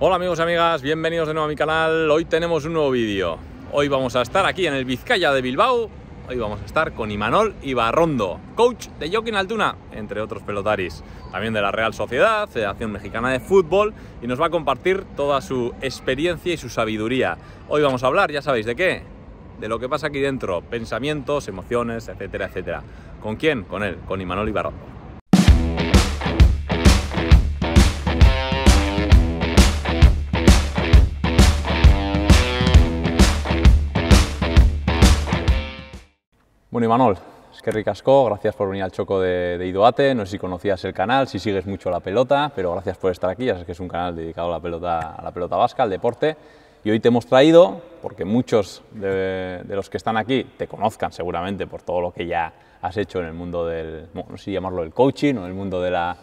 Hola amigos y amigas, bienvenidos de nuevo a mi canal. Hoy tenemos un nuevo vídeo. Hoy vamos a estar aquí en el Vizcaya de Bilbao. Hoy vamos a estar con Imanol Ibarrondo, coach de Joaquín Altuna, entre otros pelotaris, también de la Real Sociedad, Federación Mexicana de Fútbol, y nos va a compartir toda su experiencia y su sabiduría. Hoy vamos a hablar, ya sabéis, ¿de qué? De lo que pasa aquí dentro, pensamientos, emociones, etcétera, etcétera. ¿Con quién? Con él, con Imanol Ibarrondo. Bueno, Imanol, es que ricasco, gracias por venir al Choco de, Idoate, no sé si conocías el canal, si sigues mucho la pelota, pero gracias por estar aquí, ya sabes que es un canal dedicado a la pelota, a la pelota vasca, al deporte, y hoy te hemos traído, porque muchos de, los que están aquí te conozcan seguramente por todo lo que ya has hecho en el mundo del, no sé si llamarlo el coaching o el mundo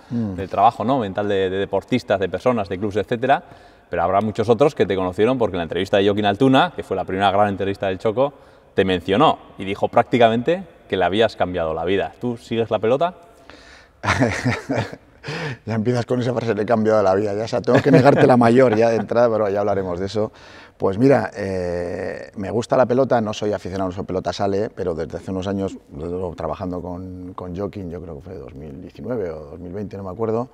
mm. del trabajo ¿no? mental de, deportistas, de personas, de clubes, etcétera, pero habrá muchos otros que te conocieron porque en la entrevista de Joaquín Altuna, que fue la primera gran entrevista del Choco, te mencionó y dijo prácticamente que le habías cambiado la vida. ¿Tú sigues la pelota? ya empiezas con esa frase, le he cambiado la vida, ya, tengo que negarte la mayor ya de entrada, pero ya hablaremos de eso. Pues mira, eh, me gusta la pelota, no soy aficionado a pelota sale, pero desde hace unos años, trabajando con, con Joking, yo creo que fue 2019 o 2020, no me acuerdo,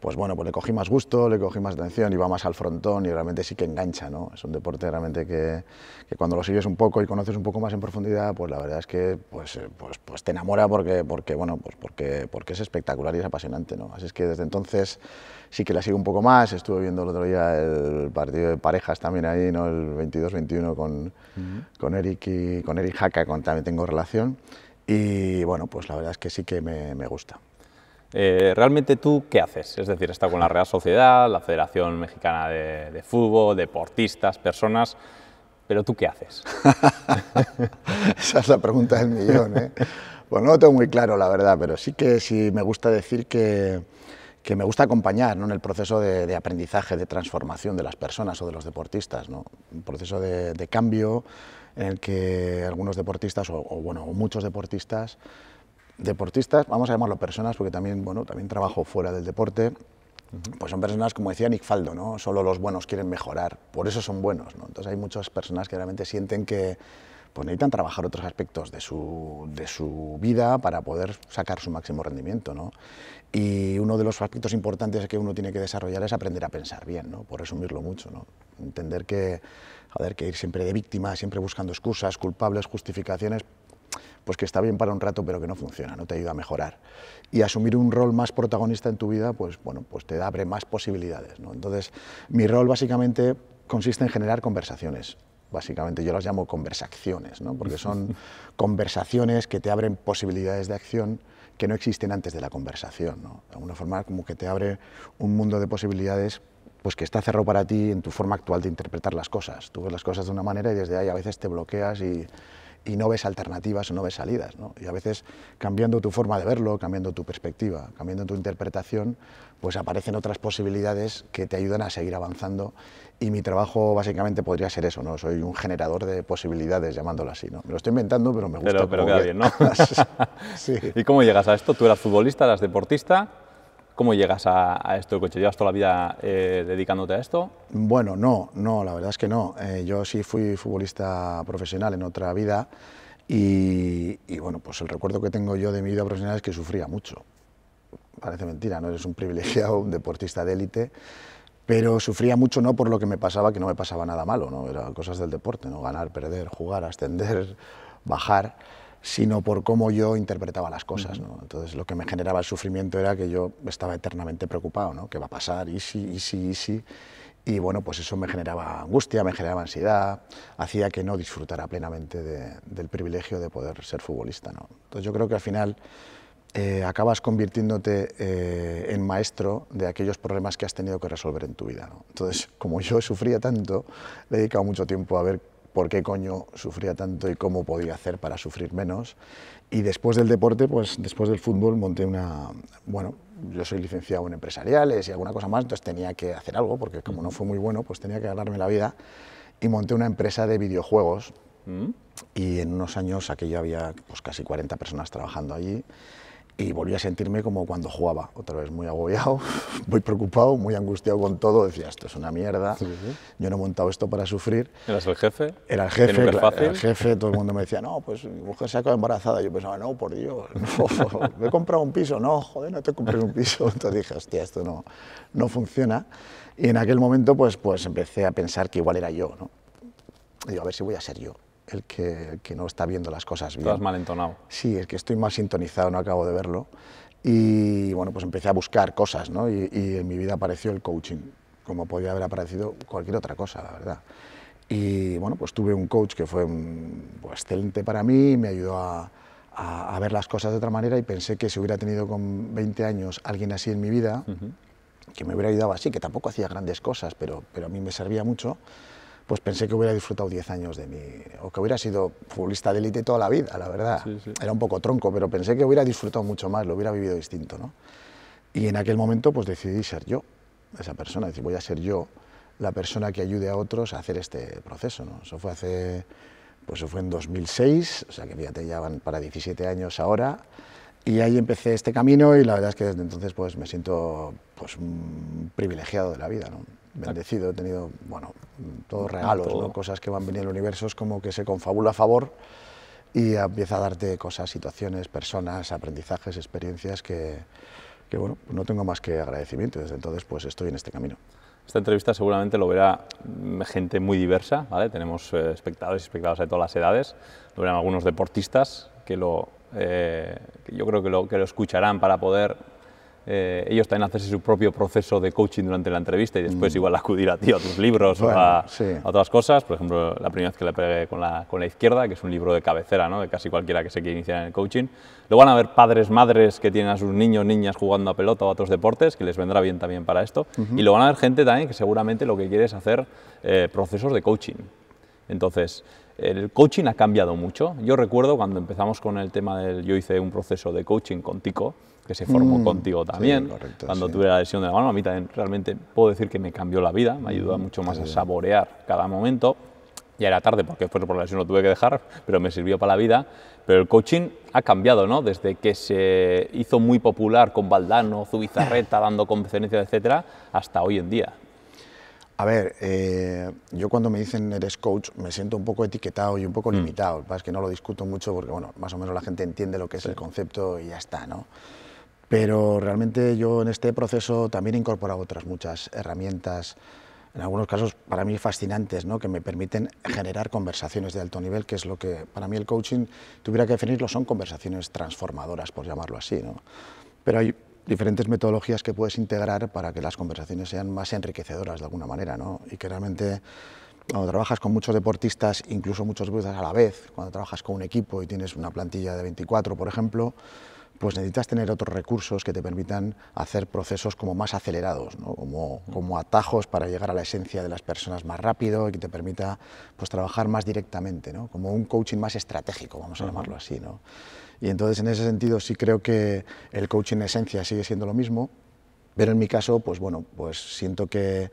pues bueno, pues le cogí más gusto, le cogí más atención, iba más al frontón y realmente sí que engancha, ¿no? Es un deporte realmente que, cuando lo sigues un poco y conoces un poco más en profundidad, pues la verdad es que pues, eh, pues, pues te enamora porque, porque, bueno, pues porque, porque es espectacular y es apasionante, ¿no? Así es que desde entonces sí que la sigo un poco más, estuve viendo el otro día el partido de parejas también ahí, ¿no? El 22-21 con, con Eric y con Eric Haka con, también tengo relación y bueno, pues la verdad es que sí que me gusta. Eh, realmente tú, ¿qué haces? Es decir, está con la Real Sociedad, la Federación Mexicana de, Fútbol, deportistas, personas, pero tú, ¿qué haces? Esa es la pregunta del millón. ¿eh? Bueno, pues no lo tengo muy claro, la verdad, pero sí que sí me gusta decir que, que me gusta acompañar en el proceso de, aprendizaje, de transformación de las personas o de los deportistas, ¿no? un proceso de, cambio en el que algunos deportistas o, o bueno, muchos deportistas deportistas, vamos a llamarlo personas, porque también, bueno, también trabajo fuera del deporte, pues son personas, como decía Nick Faldo, ¿no? solo los buenos quieren mejorar, por eso son buenos. Entonces hay muchas personas que realmente sienten que pues, necesitan trabajar otros aspectos de su, vida para poder sacar su máximo rendimiento. Y uno de los aspectos importantes que uno tiene que desarrollar es aprender a pensar bien, ¿no? por resumirlo mucho. ¿no? Entender que, ver, que ir siempre de víctima, siempre buscando excusas, culpables, justificaciones, pues que está bien para un rato, pero que no funciona, no te ayuda a mejorar. Y asumir un rol más protagonista en tu vida, pues bueno, pues te abre más posibilidades. ¿no? Entonces, mi rol básicamente consiste en generar conversaciones. Básicamente, yo las llamo conversaciones, ¿no? porque son conversaciones que te abren posibilidades de acción que no existen antes de la conversación. De alguna forma, como que te abre un mundo de posibilidades pues que está cerrado para ti en tu forma actual de interpretar las cosas. Tú ves las cosas de una manera y desde ahí a veces te bloqueas y, y no ves alternativas o no ves salidas. ¿no? Y a veces cambiando tu forma de verlo, cambiando tu perspectiva, cambiando tu interpretación, pues aparecen otras posibilidades que te ayudan a seguir avanzando y mi trabajo básicamente podría ser eso, ¿no? Soy un generador de posibilidades, llamándolo así, ¿no? Me lo estoy inventando, pero me gusta. Pero, queda bien, ¿no? ¿Y cómo llegas a esto? ¿Tú eras futbolista, eras deportista? ¿Cómo llegas a, esto coche? ¿Llevas toda la vida eh, dedicándote a esto? Bueno, no, no, la verdad es que no. Eh, yo sí fui futbolista profesional en otra vida y, bueno, pues el recuerdo que tengo yo de mi vida profesional es que sufría mucho. Parece mentira, no eres un privilegiado, un deportista de élite, pero sufría mucho no por lo que me pasaba, que no me pasaba nada malo, ¿no? eran cosas del deporte, ¿no? ganar, perder, jugar, ascender, bajar sino por cómo yo interpretaba las cosas. Entonces, lo que me generaba el sufrimiento era que yo estaba eternamente preocupado, ¿no? ¿Qué va a pasar? ¿Y si, y si, y si? Y bueno, pues eso me generaba angustia, me generaba ansiedad, hacía que no disfrutara plenamente del privilegio de poder ser futbolista. ¿no? Entonces, yo creo que al final eh, acabas convirtiéndote eh, en maestro de aquellos problemas que has tenido que resolver en tu vida. ¿no? Entonces, como yo sufría tanto, he dedicado mucho tiempo a ver por qué coño sufría tanto y cómo podía hacer para sufrir menos. Y después del deporte, pues después del fútbol monté una, bueno, yo soy licenciado en empresariales y alguna cosa más, entonces tenía que hacer algo, porque como no fue muy bueno, pues tenía que ganarme la vida. Y monté una empresa de videojuegos mm. y en unos años aquello había pues, casi 40 personas trabajando allí y volví a sentirme como cuando jugaba, otra vez muy agobiado, muy preocupado, muy angustiado con todo, decía, esto es una mierda, yo no he montado esto para sufrir. ¿Eras el jefe? Era el jefe, era el jefe, todo el mundo me decía, no, pues mi mujer se ha quedado embarazada, yo pensaba, no, por Dios, me he comprado un piso, no, joder, no te compré un piso, entonces dije, hostia, esto no, no funciona, y en aquel momento pues, pues empecé a pensar que igual era yo, ¿no? a ver si voy a ser yo, el que, no está viendo las cosas bien. Estás mal entonado. Sí, es que estoy más sintonizado, no acabo de verlo. Y bueno, pues empecé a buscar cosas, ¿no? Y, en mi vida apareció el coaching, como podía haber aparecido cualquier otra cosa, la verdad. Y bueno, pues tuve un coach que fue mm, pues, excelente para mí, me ayudó a, ver las cosas de otra manera y pensé que si hubiera tenido con 20 años alguien así en mi vida, que me hubiera ayudado así, que tampoco hacía grandes cosas, pero, pero a mí me servía mucho, pues pensé que hubiera disfrutado 10 años de mi, o que hubiera sido futbolista de élite toda la vida, la verdad. Era un poco tronco, pero pensé que hubiera disfrutado mucho más, lo hubiera vivido distinto. ¿no? Y en aquel momento pues decidí ser yo, esa persona, decir, voy a ser yo la persona que ayude a otros a hacer este proceso. ¿no? Eso fue hace, pues eso fue en 2006, o sea que fíjate, ya van para 17 años ahora. Y ahí empecé este camino y la verdad es que desde entonces pues me siento pues privilegiado de la vida. ¿no? bendecido, he tenido, bueno, todos regalos, cosas que van viniendo el universo, es como que se confabula a favor y empieza a darte cosas, situaciones, personas, aprendizajes, experiencias que, que bueno, no tengo más que agradecimiento. Desde entonces, pues estoy en este camino. Esta entrevista seguramente lo verá gente muy diversa, ¿vale? Tenemos eh, espectadores y espectadoras de todas las edades, lo verán algunos deportistas que lo, eh, yo creo que lo, que lo escucharán para poder eh, ellos también hacerse su propio proceso de coaching durante la entrevista y después mm. igual acudir a ti, a tus libros o a, otras cosas. Por ejemplo, la primera vez que le pegué con la, izquierda, que es un libro de cabecera, ¿no? de casi cualquiera que se quiera iniciar en el coaching. Luego van a ver padres, madres que tienen a sus niños, niñas jugando a pelota o a otros deportes, que les vendrá bien también para esto. Y luego van a ver gente también que seguramente lo que quiere es hacer eh, procesos de coaching. Entonces, el coaching ha cambiado mucho. Yo recuerdo cuando empezamos con el tema del... Yo hice un proceso de coaching con Tico, que se formó mm, contigo también, cuando tuve la lesión de la mano, a mí también realmente puedo decir que me cambió la vida, me ayudó mm, mucho más a saborear cada momento. Ya era tarde porque después por la lesión lo tuve que dejar, pero me sirvió para la vida. Pero el coaching ha cambiado, ¿no? Desde que se hizo muy popular con Valdano, Zubizarreta, dando conferencias, etcétera, hasta hoy en día. A ver, eh, yo cuando me dicen eres coach me siento un poco etiquetado y un poco mm. limitado. Es que no lo discuto mucho porque, bueno, más o menos la gente entiende lo que es el concepto y ya está, ¿no? Pero realmente yo en este proceso también he incorporado otras muchas herramientas, en algunos casos para mí fascinantes, que me permiten generar conversaciones de alto nivel, que es lo que para mí el coaching tuviera que definirlo, son conversaciones transformadoras, por llamarlo así. Pero hay diferentes metodologías que puedes integrar para que las conversaciones sean más enriquecedoras de alguna manera, y que realmente cuando trabajas con muchos deportistas, incluso muchos deportistas a la vez, cuando trabajas con un equipo y tienes una plantilla de 24, por ejemplo, pues necesitas tener otros recursos que te permitan hacer procesos como más acelerados, como, como, atajos para llegar a la esencia de las personas más rápido y que te permita pues, trabajar más directamente, como un coaching más estratégico, vamos a llamarlo así. ¿no? Y entonces en ese sentido sí creo que el coaching en esencia sigue siendo lo mismo, pero en mi caso, pues bueno, pues siento que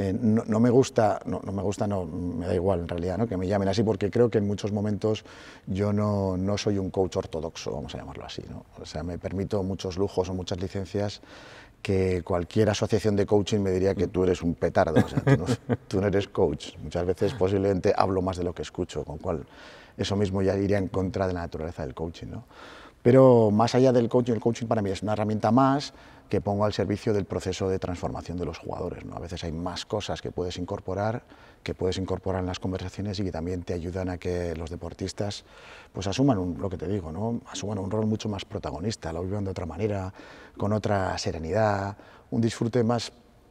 eh, no, me gusta, no, me gusta, no, me da igual en realidad, ¿no? que me llamen así, porque creo que en muchos momentos yo no, soy un coach ortodoxo, vamos a llamarlo así, o sea, me permito muchos lujos o muchas licencias que cualquier asociación de coaching me diría que tú eres un petardo, tú, no, eres coach. Muchas veces posiblemente hablo más de lo que escucho, con cual eso mismo ya iría en contra de la naturaleza del coaching. ¿no? Pero más allá del coaching, el coaching para mí es una herramienta más, que pongo al servicio del proceso de transformación de los jugadores. ¿no? A veces hay más cosas que puedes incorporar, que puedes incorporar en las conversaciones y que también te ayudan a que los deportistas pues asuman un, lo que te digo, ¿no? asuman un rol mucho más protagonista, lo vivan de otra manera, con otra serenidad, un disfrute más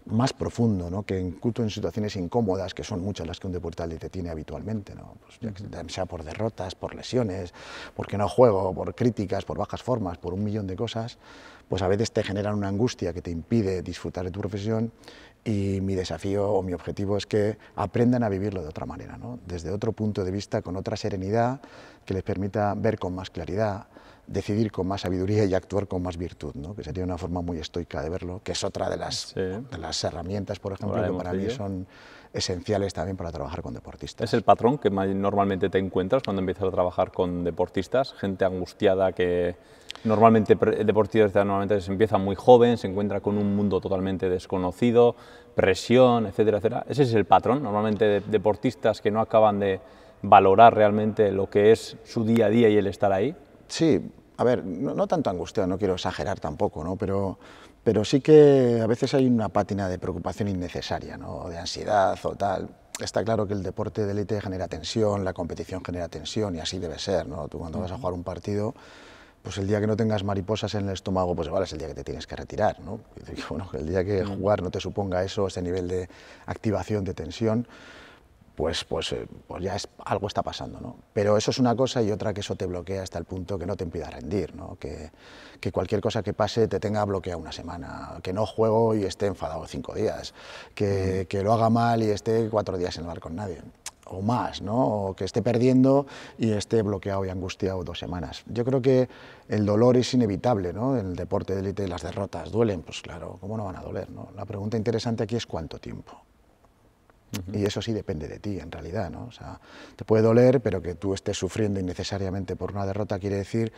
más profundo, ¿no? que incluso en situaciones incómodas, que son muchas las que un deportista te tiene habitualmente, ¿no? Pues ya sea por derrotas, por lesiones, porque no juego, por críticas, por bajas formas, por un millón de cosas, pues a veces te generan una angustia que te impide disfrutar de tu profesión y mi desafío o mi objetivo es que aprendan a vivirlo de otra manera, ¿no? desde otro punto de vista, con otra serenidad que les permita ver con más claridad, decidir con más sabiduría y actuar con más virtud, ¿no? que sería una forma muy estoica de verlo, que es otra de las, herramientas, por ejemplo, que para mí son esenciales también para trabajar con deportistas. ¿Es el patrón que normalmente te encuentras cuando empiezas a trabajar con deportistas? Gente angustiada que Normalmente deportistas normalmente se empieza muy joven, se encuentra con un mundo totalmente desconocido, presión, etcétera, etcétera. Ese es el patrón, normalmente de deportistas que no acaban de valorar realmente lo que es su día a día y el estar ahí. Sí, a ver, no, tanto angustia, no quiero exagerar tampoco, ¿no? Pero, pero sí que a veces hay una pátina de preocupación innecesaria, ¿no? De ansiedad o tal está claro que el deporte de élite genera tensión, la competición genera tensión y así debe ser. ¿no? Tú cuando vas a jugar un partido pues el día que no tengas mariposas en el estómago, pues vale, es el día que te tienes que retirar, ¿no? el día que mm. jugar no te suponga eso, ese nivel de activación, de tensión, pues, pues, eh, pues ya es, algo está pasando, Pero eso es una cosa y otra que eso te bloquea hasta el punto que no te impida rendir, ¿no? Que, cualquier cosa que pase te tenga bloqueado una semana, que no juego y esté enfadado cinco días, que, mm. que lo haga mal y esté cuatro días en el bar con nadie o más, ¿no? o que esté perdiendo y esté bloqueado y angustiado dos semanas. Yo creo que el dolor es inevitable, ¿no? el deporte de élite, las derrotas duelen, pues claro, ¿cómo no van a doler? No? La pregunta interesante aquí es cuánto tiempo. Y eso sí depende de ti, en realidad. ¿no? O sea, te puede doler, pero que tú estés sufriendo innecesariamente por una derrota quiere decir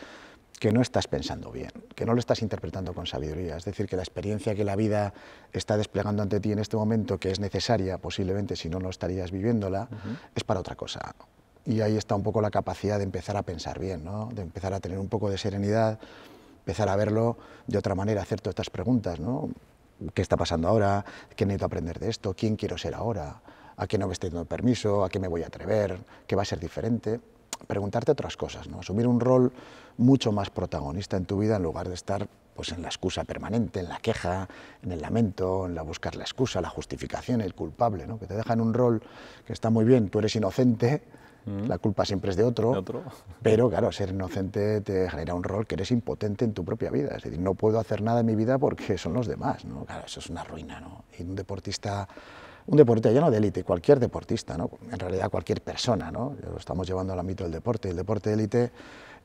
que no estás pensando bien, que no lo estás interpretando con sabiduría. Es decir, que la experiencia que la vida está desplegando ante ti en este momento, que es necesaria posiblemente si no, no estarías viviéndola, es para otra cosa. Y ahí está un poco la capacidad de empezar a pensar bien, ¿no? de empezar a tener un poco de serenidad, empezar a verlo de otra manera, hacer todas estas preguntas. ¿no? ¿Qué está pasando ahora? ¿Qué necesito aprender de esto? ¿Quién quiero ser ahora? ¿A qué no me estoy dando permiso? ¿A qué me voy a atrever? ¿Qué va a ser diferente? preguntarte otras cosas, ¿no? asumir un rol mucho más protagonista en tu vida en lugar de estar pues, en la excusa permanente, en la queja, en el lamento, en la buscar la excusa, la justificación, el culpable, ¿no? que te dejan un rol que está muy bien, tú eres inocente, mm. la culpa siempre es de otro, otro, pero claro, ser inocente te genera un rol que eres impotente en tu propia vida, es decir, no puedo hacer nada en mi vida porque son los demás, ¿no? claro, eso es una ruina, ¿no? y un deportista un deporte, ya no de élite, cualquier deportista, ¿no? en realidad cualquier persona, ¿no? lo estamos llevando al ámbito del deporte, el deporte de élite,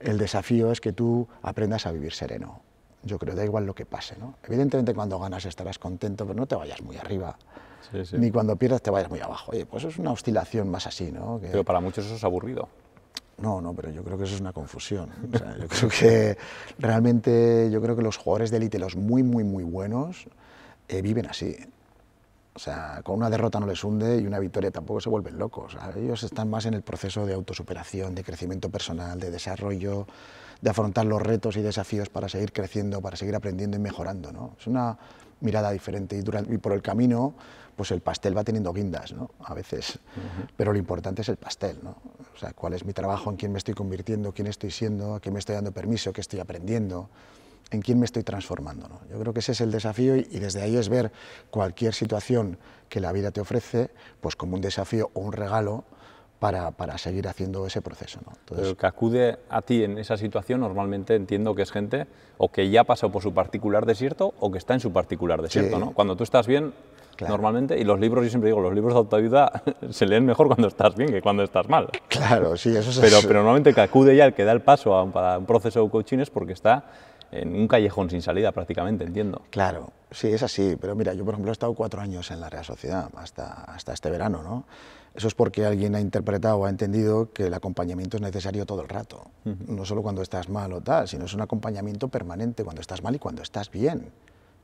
el desafío es que tú aprendas a vivir sereno, yo creo, da igual lo que pase. ¿no? Evidentemente cuando ganas estarás contento, pero no te vayas muy arriba, ni cuando pierdas te vayas muy abajo, oye, pues es una oscilación más así. ¿no? Pero para muchos eso es aburrido. No, no, pero yo creo que eso es una confusión. yo creo que realmente, yo creo que los jugadores de élite, los muy, muy, muy buenos, eh, viven así. O sea, con una derrota no les hunde y una victoria tampoco se vuelven locos. O sea, ellos están más en el proceso de autosuperación, de crecimiento personal, de desarrollo, de afrontar los retos y desafíos para seguir creciendo, para seguir aprendiendo y mejorando. ¿no? Es una mirada diferente y, por el camino pues el pastel va teniendo guindas ¿no? a veces, pero lo importante es el pastel. ¿no? O sea, cuál es mi trabajo, en quién me estoy convirtiendo, quién estoy siendo, a quién me estoy dando permiso, qué estoy aprendiendo en quién me estoy transformando. ¿no? Yo creo que ese es el desafío y, desde ahí es ver cualquier situación que la vida te ofrece pues como un desafío o un regalo para, para seguir haciendo ese proceso. ¿no? Entonces, el que acude a ti en esa situación normalmente entiendo que es gente o que ya pasó por su particular desierto o que está en su particular desierto. ¿no? Cuando tú estás bien, normalmente. Y los libros, yo siempre digo, los libros de autoayuda se leen mejor cuando estás bien que cuando estás mal. Claro, sí, eso es. Pero, pero normalmente que acude ya el que da el paso a un, un proceso de coaching es porque está en un callejón sin salida prácticamente, entiendo. Claro, sí, es así. Pero mira, yo por ejemplo he estado cuatro años en la Real Sociedad, hasta, hasta este verano, ¿no? Eso es porque alguien ha interpretado o ha entendido que el acompañamiento es necesario todo el rato. No solo cuando estás mal o tal, sino es un acompañamiento permanente cuando estás mal y cuando estás bien.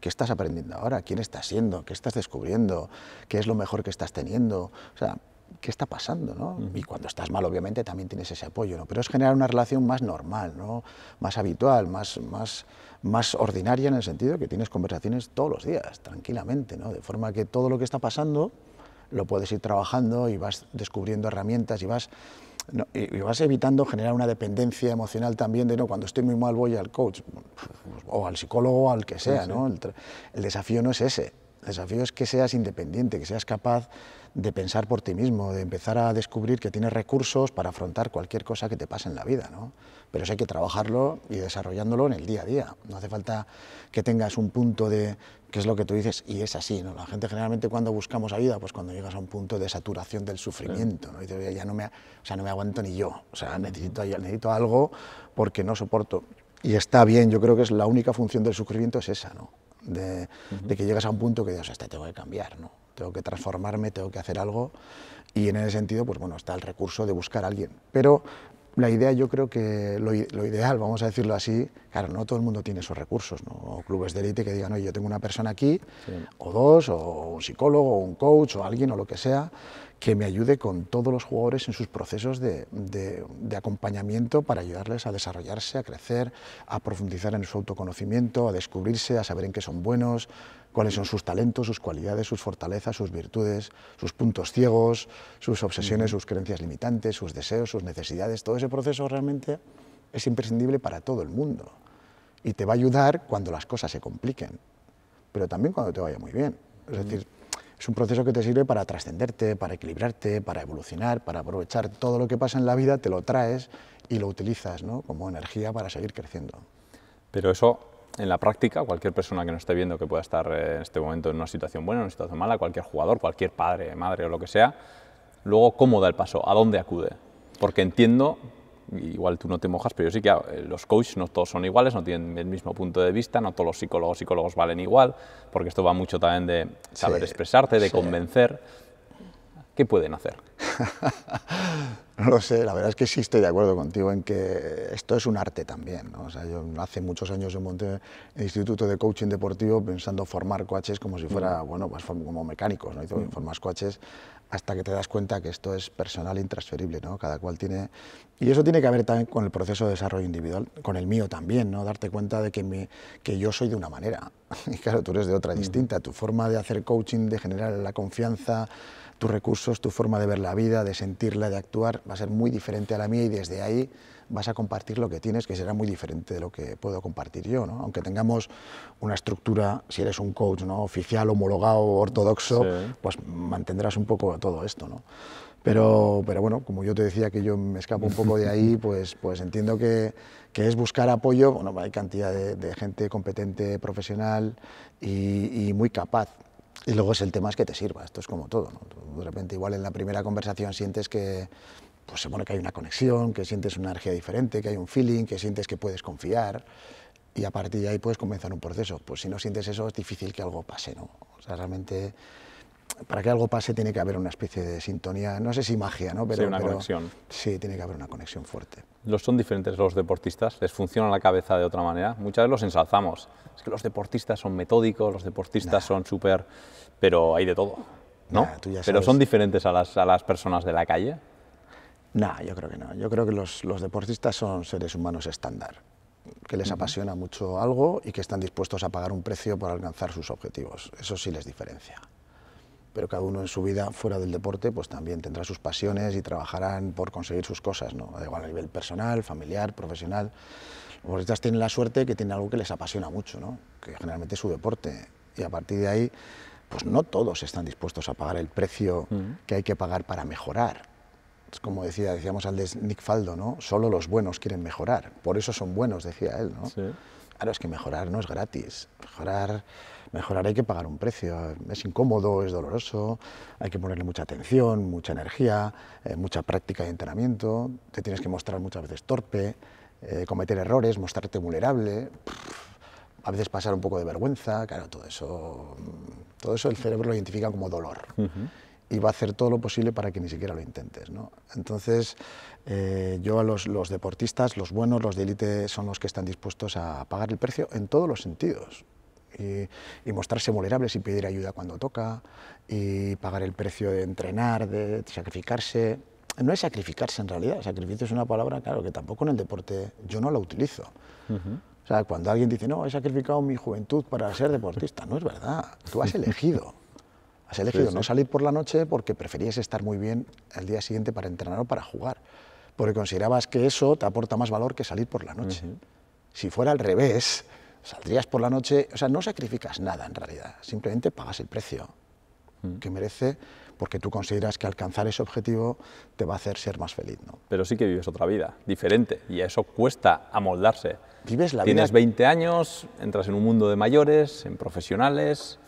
¿Qué estás aprendiendo ahora? ¿Quién estás siendo? ¿Qué estás descubriendo? ¿Qué es lo mejor que estás teniendo? O sea, qué está pasando, ¿no? Y cuando estás mal, obviamente, también tienes ese apoyo, ¿no? Pero es generar una relación más normal, ¿no? Más habitual, más, más, más ordinaria en el sentido que tienes conversaciones todos los días, tranquilamente, ¿no? De forma que todo lo que está pasando lo puedes ir trabajando y vas descubriendo herramientas y vas... y, vas evitando generar una dependencia emocional también de no, cuando estoy muy mal voy al coach o al psicólogo o al que sea, ¿no? El, el desafío no es ese, el desafío es que seas independiente, que seas capaz de pensar por ti mismo, de empezar a descubrir que tienes recursos para afrontar cualquier cosa que te pase en la vida. ¿no? Pero eso hay que trabajarlo y desarrollándolo en el día a día. No hace falta que tengas un punto de qué es lo que tú dices y es así. ¿no? La gente generalmente cuando buscamos ayuda, pues cuando llegas a un punto de saturación del sufrimiento, ¿no? y te, ya no me, o sea, no me aguanto ni yo, o sea, necesito, necesito algo porque no soporto. Y está bien, yo creo que es la única función del sufrimiento es esa, ¿no? de, que llegas a un punto que dices, este tengo que cambiar, ¿no? tengo que transformarme, tengo que hacer algo. Y en ese sentido, pues bueno, está el recurso de buscar a alguien. Pero la idea, yo creo que lo, ideal, vamos a decirlo así, claro, no todo el mundo tiene esos recursos, ¿no? O clubes de élite que digan, oye, yo tengo una persona aquí, o dos, o un psicólogo, o un coach, o alguien, o lo que sea, que me ayude con todos los jugadores en sus procesos de, acompañamiento para ayudarles a desarrollarse, a crecer, a profundizar en su autoconocimiento, a descubrirse, a saber en qué son buenos, cuáles son sus talentos, sus cualidades, sus fortalezas, sus virtudes, sus puntos ciegos, sus obsesiones, sus creencias limitantes, sus deseos, sus necesidades. Todo ese proceso realmente es imprescindible para todo el mundo y te va a ayudar cuando las cosas se compliquen, pero también cuando te vaya muy bien. Es decir, es un proceso que te sirve para trascenderte, para equilibrarte, para evolucionar, para aprovechar todo lo que pasa en la vida, te lo traes y lo utilizas como energía para seguir creciendo. Pero eso en la práctica, cualquier persona que nos esté viendo que pueda estar eh, en este momento en una situación buena, en una situación mala, cualquier jugador, cualquier padre, madre o lo que sea, luego cómo da el paso, a dónde acude. Porque entiendo igual tú no te mojas, pero yo sí que ah, eh, los coaches no todos son iguales, no tienen el mismo punto de vista, no todos los psicólogos psicólogos valen igual, porque esto va mucho también de saber expresarte, de convencer. ¿Qué pueden hacer? no lo sé, la verdad es que sí estoy de acuerdo contigo en que esto es un arte también. O sea, yo hace muchos años yo monté el Instituto de Coaching Deportivo pensando formar coaches como si fuera, mm. bueno, pues como mecánicos, ¿no? Mm. coaches hasta que te das cuenta que esto es personal e intransferible, ¿no? Cada cual tiene... Y eso tiene que ver también con el proceso de desarrollo individual, con el mío también, ¿no? Darte cuenta de que, que yo soy de una manera, y claro, tú eres de otra, distinta. Tu forma de hacer coaching, de generar la confianza, tus recursos, tu forma de ver la vida, de sentirla, de actuar, va a ser muy diferente a la mía y desde ahí vas a compartir lo que tienes, que será muy diferente de lo que puedo compartir yo. ¿no? Aunque tengamos una estructura, si eres un coach ¿no? oficial, homologado, ortodoxo, pues mantendrás un poco todo esto. ¿no? Pero, pero, bueno, como yo te decía que yo me escapo un poco de ahí, pues, pues entiendo que, que es buscar apoyo. Bueno, hay cantidad de, gente competente, profesional y, muy capaz. Y luego es el tema es que te sirva, esto es como todo. De repente igual en la primera conversación sientes que, pues pone que hay una conexión, que sientes una energía diferente, que hay un feeling, que sientes que puedes confiar y a partir de ahí puedes comenzar un proceso. Pues si no sientes eso es difícil que algo pase, ¿no? O sea, realmente para que algo pase tiene que haber una especie de sintonía, no sé si magia, ¿no? Pero, sí, una conexión. Sí, tiene que haber una conexión fuerte. ¿Los son diferentes los deportistas? ¿Les funciona la cabeza de otra manera? Muchas veces los ensalzamos. Es que los deportistas son metódicos, los deportistas son súper... pero hay de todo, ¿no? Pero son diferentes a las, a las personas de la calle. No, yo creo que no. Yo creo que los, deportistas son seres humanos estándar, que les apasiona mucho algo y que están dispuestos a pagar un precio por alcanzar sus objetivos. Eso sí les diferencia. Pero cada uno en su vida fuera del deporte pues también tendrá sus pasiones y trabajarán por conseguir sus cosas, ¿no? igual a nivel personal, familiar, profesional. Los deportistas tienen la suerte que tienen algo que les apasiona mucho, ¿no? Que generalmente es su deporte. Y a partir de ahí, pues no todos están dispuestos a pagar el precio que hay que pagar para mejorar como decía, decíamos de Nick Faldo, ¿no? Solo los buenos quieren mejorar, por eso son buenos, decía él, ¿no? Claro, es que mejorar no es gratis, mejorar, mejorar hay que pagar un precio, es incómodo, es doloroso, hay que ponerle mucha atención, mucha energía, eh, mucha práctica y entrenamiento, te tienes que mostrar muchas veces torpe, eh, cometer errores, mostrarte vulnerable, a veces pasar un poco de vergüenza, claro, todo eso, mm, todo eso el cerebro lo identifica como dolor y va a hacer todo lo posible para que ni siquiera lo intentes. ¿no? Entonces, eh, yo a los, deportistas, los buenos, los de élite, son los que están dispuestos a pagar el precio en todos los sentidos. Y, mostrarse vulnerables y pedir ayuda cuando toca, y pagar el precio de entrenar, de sacrificarse. No es sacrificarse en realidad, sacrificio es una palabra, claro, que tampoco en el deporte yo no la utilizo. O sea, cuando alguien dice, no, he sacrificado mi juventud para ser deportista, no es verdad, tú has elegido. Has elegido no salir por la noche porque preferías estar muy bien al día siguiente para entrenar o para jugar, porque considerabas que eso te aporta más valor que salir por la noche. Si fuera al revés, saldrías por la noche, o sea, no sacrificas nada en realidad, simplemente pagas el precio que merece porque tú consideras que alcanzar ese objetivo te va a hacer ser más feliz. ¿no? Pero sí que vives otra vida, diferente, y a eso cuesta amoldarse. Vives la Tienes 20 años, entras en un mundo de mayores, en profesionales,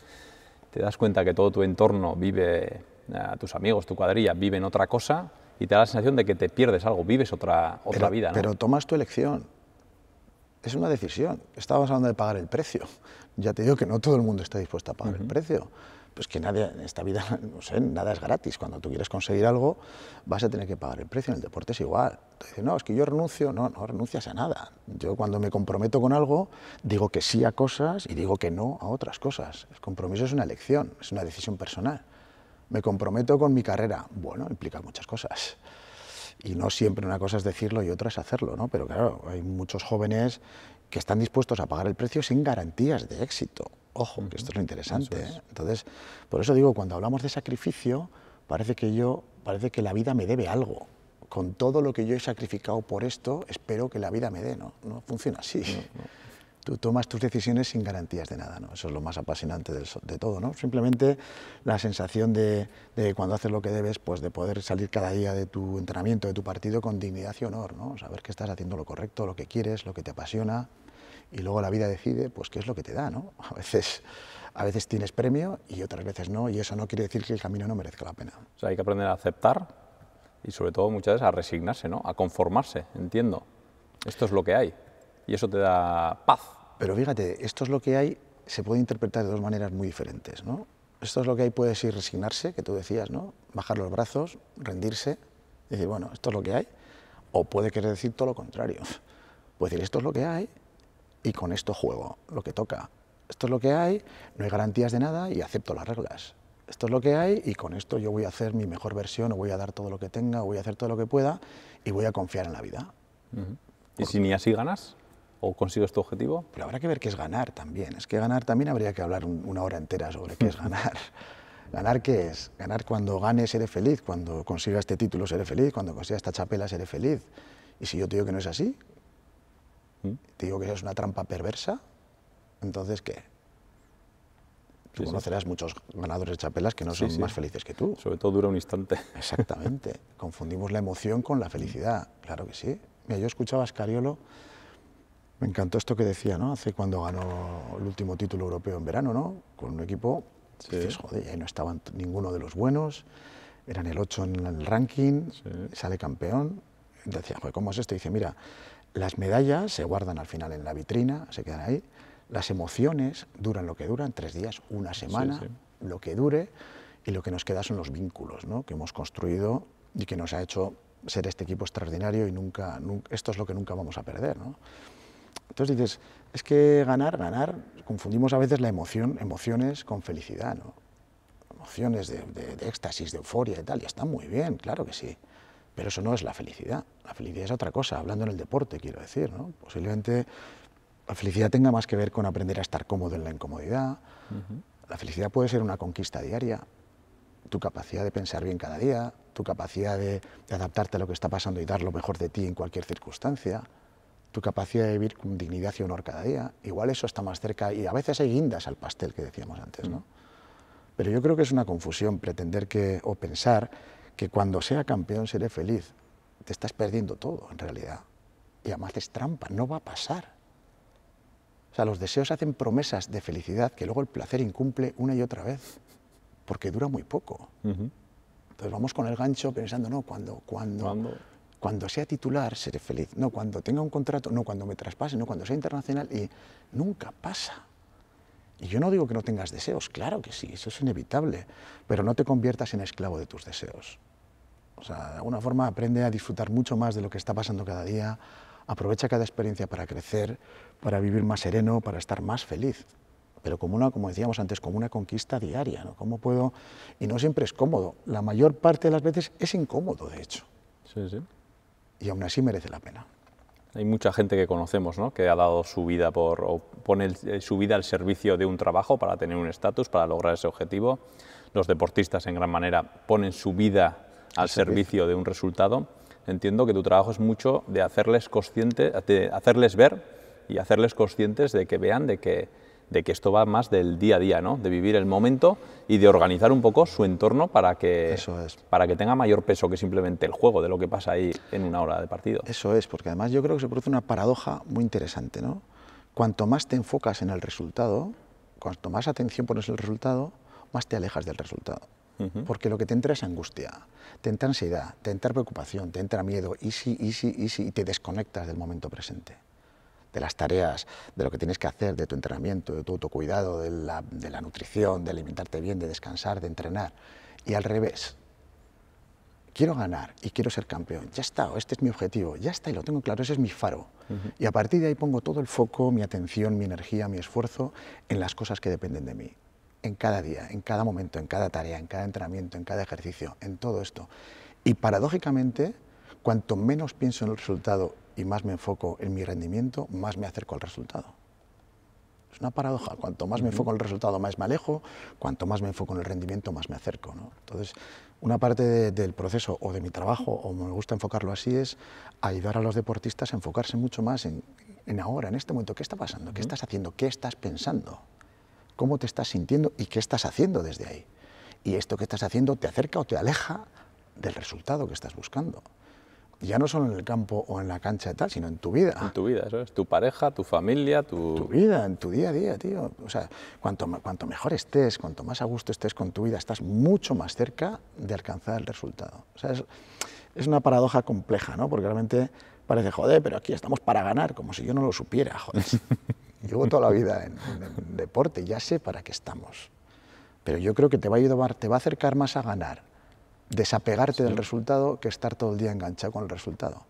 te das cuenta que todo tu entorno vive, eh, tus amigos, tu cuadrilla, en otra cosa y te da la sensación de que te pierdes algo, vives otra, otra vida. Pero tomas tu elección. Es una decisión. Estabas hablando de pagar el precio. Ya te digo que no todo el mundo está dispuesto a pagar el precio pues que nadie, en esta vida, no sé, nada es gratis. Cuando tú quieres conseguir algo, vas a tener que pagar el precio. En el deporte es igual. Entonces, no, es que yo renuncio. No, no renuncias a nada. Yo cuando me comprometo con algo, digo que sí a cosas y digo que no a otras cosas. El compromiso es una elección, es una decisión personal. Me comprometo con mi carrera. Bueno, implica muchas cosas. Y no siempre una cosa es decirlo y otra es hacerlo, ¿no? Pero claro, hay muchos jóvenes que están dispuestos a pagar el precio sin garantías de éxito Ojo, que esto es lo interesante. ¿eh? Entonces, por eso digo, cuando hablamos de sacrificio, parece que yo, parece que la vida me debe algo. Con todo lo que yo he sacrificado por esto, espero que la vida me dé, ¿no? funciona así. Tú tomas tus decisiones sin garantías de nada, ¿no? Eso es lo más apasionante de todo, ¿no? Simplemente la sensación de, cuando haces lo que debes, pues de poder salir cada día de tu entrenamiento, de tu partido, con dignidad y honor, ¿no? Saber que estás haciendo lo correcto, lo que quieres, lo que te apasiona, y luego la vida decide pues qué es lo que te da, ¿no? A veces, a veces tienes premio y otras veces no, y eso no quiere decir que el camino no merezca la pena. O hay que aprender a aceptar y sobre todo muchas veces a resignarse, ¿no? A conformarse, entiendo. Esto es lo que hay y eso te da paz. Pero fíjate, esto es lo que hay se puede interpretar de dos maneras muy diferentes, ¿no? Esto es lo que hay, puede decir resignarse, que tú decías, ¿no? Bajar los brazos, rendirse, y decir, bueno, esto es lo que hay. O puede querer decir todo lo contrario. Puede decir, esto es lo que hay, y con esto juego lo que toca. Esto es lo que hay, no hay garantías de nada y acepto las reglas. Esto es lo que hay y con esto yo voy a hacer mi mejor versión o voy a dar todo lo que tenga o voy a hacer todo lo que pueda y voy a confiar en la vida. ¿Y si ni así ganas? o consigues tu objetivo? Pero habrá que ver qué es ganar también. Es que ganar también habría que hablar una hora entera sobre qué es ganar. ¿Ganar qué es? Ganar cuando gane seré feliz, cuando consiga este título seré feliz, cuando consiga esta chapela seré feliz. Y si yo te digo que no es así, te digo que es una trampa perversa. Entonces, ¿qué? Tú conocerás muchos ganadores de chapelas que no son más felices que tú. Sobre todo dura un instante. Exactamente. Confundimos la emoción con la felicidad. Claro que sí. Mira, yo escuchaba a Scariolo, me encantó esto que decía, ¿no? Hace cuando ganó el último título europeo en verano, ¿no? Con un equipo, dices, joder, ahí no estaban ninguno de los buenos, eran el 8 en el ranking, sale campeón. Decía, joder, ¿cómo es esto? Y dice, mira, las medallas se guardan al final en la vitrina, se quedan ahí. Las emociones duran lo que duran, tres días, una semana, lo que dure. Y lo que nos queda son los vínculos ¿no? que hemos construido y que nos ha hecho ser este equipo extraordinario y nunca, esto es lo que nunca vamos a perder. ¿no? Entonces dices, es que ganar, ganar, confundimos a veces la emoción, emociones con felicidad, ¿no? emociones de, de éxtasis, de euforia y tal, y está muy bien, claro que sí. Pero eso no es la felicidad. La felicidad es otra cosa, hablando en el deporte, quiero decir. ¿no? Posiblemente la felicidad tenga más que ver con aprender a estar cómodo en la incomodidad. La felicidad puede ser una conquista diaria, tu capacidad de pensar bien cada día, tu capacidad de, adaptarte a lo que está pasando y dar lo mejor de ti en cualquier circunstancia, tu capacidad de vivir con dignidad y honor cada día. Igual eso está más cerca y a veces hay guindas al pastel que decíamos antes, ¿no? Mm. Pero yo creo que es una confusión pretender que o pensar que cuando sea campeón seré feliz. Te estás perdiendo todo, en realidad. Y además es trampa, no va a pasar. O sea, los deseos hacen promesas de felicidad que luego el placer incumple una y otra vez, porque dura muy poco. Entonces vamos con el gancho pensando, no, cuando, cuando, cuando sea titular seré feliz, no, cuando tenga un contrato, no, cuando me traspase, no, cuando sea internacional, y nunca pasa. Y yo no digo que no tengas deseos, claro que sí, eso es inevitable, pero no te conviertas en esclavo de tus deseos. O sea, de alguna forma aprende a disfrutar mucho más de lo que está pasando cada día, aprovecha cada experiencia para crecer, para vivir más sereno, para estar más feliz. Pero como una, como decíamos antes, como una conquista diaria, ¿no? ¿Cómo puedo? Y no siempre es cómodo, la mayor parte de las veces es incómodo, de hecho. Sí, sí. Y aún así merece la pena. Hay mucha gente que conocemos ¿no? que ha dado su vida por, o pone eh, su vida al servicio de un trabajo para tener un estatus, para lograr ese objetivo. Los deportistas, en gran manera, ponen su vida al servicio de un resultado. Entiendo que tu trabajo es mucho de hacerles, consciente, de hacerles ver y hacerles conscientes de que vean de que de que esto va más del día a día, ¿no? de vivir el momento y de organizar un poco su entorno para que, para que tenga mayor peso que simplemente el juego de lo que pasa ahí en una hora de partido. Eso es, porque además yo creo que se produce una paradoja muy interesante. ¿no? Cuanto más te enfocas en el resultado, cuanto más atención pones en el resultado, más te alejas del resultado. Porque lo que te entra es angustia, te entra ansiedad, te entra preocupación, te entra miedo, y si, y si, y si, y te desconectas del momento presente de las tareas, de lo que tienes que hacer, de tu entrenamiento, de tu autocuidado, de la, nutrición, de alimentarte bien, de descansar, de entrenar. Y al revés, quiero ganar y quiero ser campeón, ya está, este es mi objetivo, ya está y lo tengo claro, ese es mi faro. Y a partir de ahí pongo todo el foco, mi atención, mi energía, mi esfuerzo en las cosas que dependen de mí, en cada día, en cada momento, en cada tarea, en cada entrenamiento, en cada ejercicio, en todo esto. Y paradójicamente, cuanto menos pienso en el resultado y más me enfoco en mi rendimiento, más me acerco al resultado. Es una paradoja. Cuanto más me enfoco en el resultado, más me alejo. Cuanto más me enfoco en el rendimiento, más me acerco. Entonces, una parte del proceso o de mi trabajo, o me gusta enfocarlo así, es ayudar a los deportistas a enfocarse mucho más en ahora, en este momento. ¿Qué está pasando? ¿Qué estás haciendo? ¿Qué estás pensando? ¿Cómo te estás sintiendo? ¿Y qué estás haciendo desde ahí? Y esto que estás haciendo te acerca o te aleja del resultado que estás buscando ya no solo en el campo o en la cancha y tal, sino en tu vida. En tu vida, eso es. Tu pareja, tu familia, tu... Tu vida, en tu día a día, tío. O sea, cuanto, cuanto mejor estés, cuanto más a gusto estés con tu vida, estás mucho más cerca de alcanzar el resultado. O sea, es, es una paradoja compleja, ¿no? Porque realmente parece, joder, pero aquí estamos para ganar, como si yo no lo supiera, joder. Llevo toda la vida en, en deporte, ya sé para qué estamos. Pero yo creo que te va a ayudar, te va a acercar más a ganar desapegarte del resultado que estar todo el día enganchado con el resultado.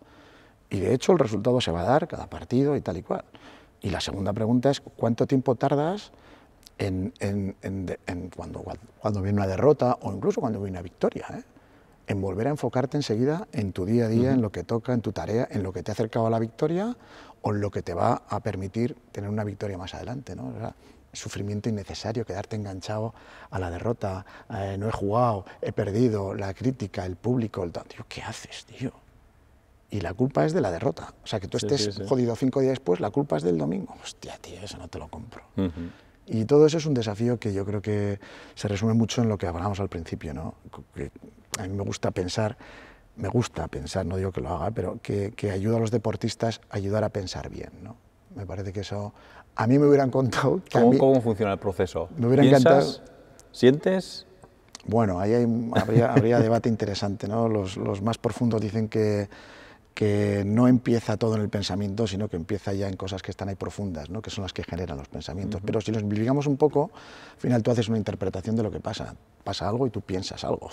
Y de hecho el resultado se va a dar cada partido y tal y cual. Y la segunda pregunta es cuánto tiempo tardas en, cuando, cuando viene una derrota o incluso cuando viene una victoria, eh? en volver a enfocarte enseguida en tu día a día, en lo que toca, en tu tarea, en lo que te ha acercado a la victoria o en lo que te va a permitir tener una victoria más adelante sufrimiento innecesario, quedarte enganchado a la derrota, eh, no he jugado, he perdido, la crítica, el público, el tanto ¿qué haces, tío? Y la culpa es de la derrota. O sea, que tú estés jodido cinco días después, la culpa es del domingo. Hostia, tío, eso no te lo compro. Y todo eso es un desafío que yo creo que se resume mucho en lo que hablábamos al principio, ¿no? a mí me gusta pensar, me gusta pensar, no digo que lo haga, pero que, que ayuda a los deportistas a ayudar a pensar bien, Me parece que eso a mí me hubieran contado... ¿Cómo, funciona el proceso? Me hubiera encantado... ¿Sientes? Bueno, ahí habría, debate interesante. ¿no? Los, más profundos dicen que, que, no empieza todo en el pensamiento, sino que empieza ya en cosas que están ahí profundas, ¿no? que son las que generan los pensamientos. Pero si los investigamos un poco, al final tú haces una interpretación de lo que pasa. Pasa algo y tú piensas algo.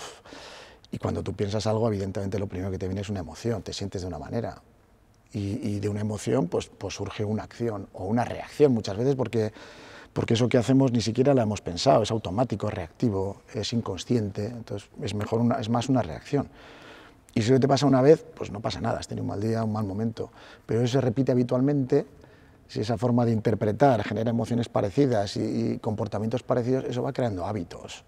Y cuando tú piensas algo, evidentemente lo primero que te viene es una emoción, te sientes de una manera, y, de una emoción pues, pues, surge una acción o una reacción muchas veces porque, porque eso que hacemos ni siquiera lo hemos pensado, es automático, es reactivo, es inconsciente, entonces es, mejor es más una reacción. Y si te pasa una vez, pues no pasa nada, has tenido un mal día, un mal momento, pero eso se repite habitualmente, si esa forma de interpretar genera emociones parecidas y, comportamientos parecidos, eso va creando hábitos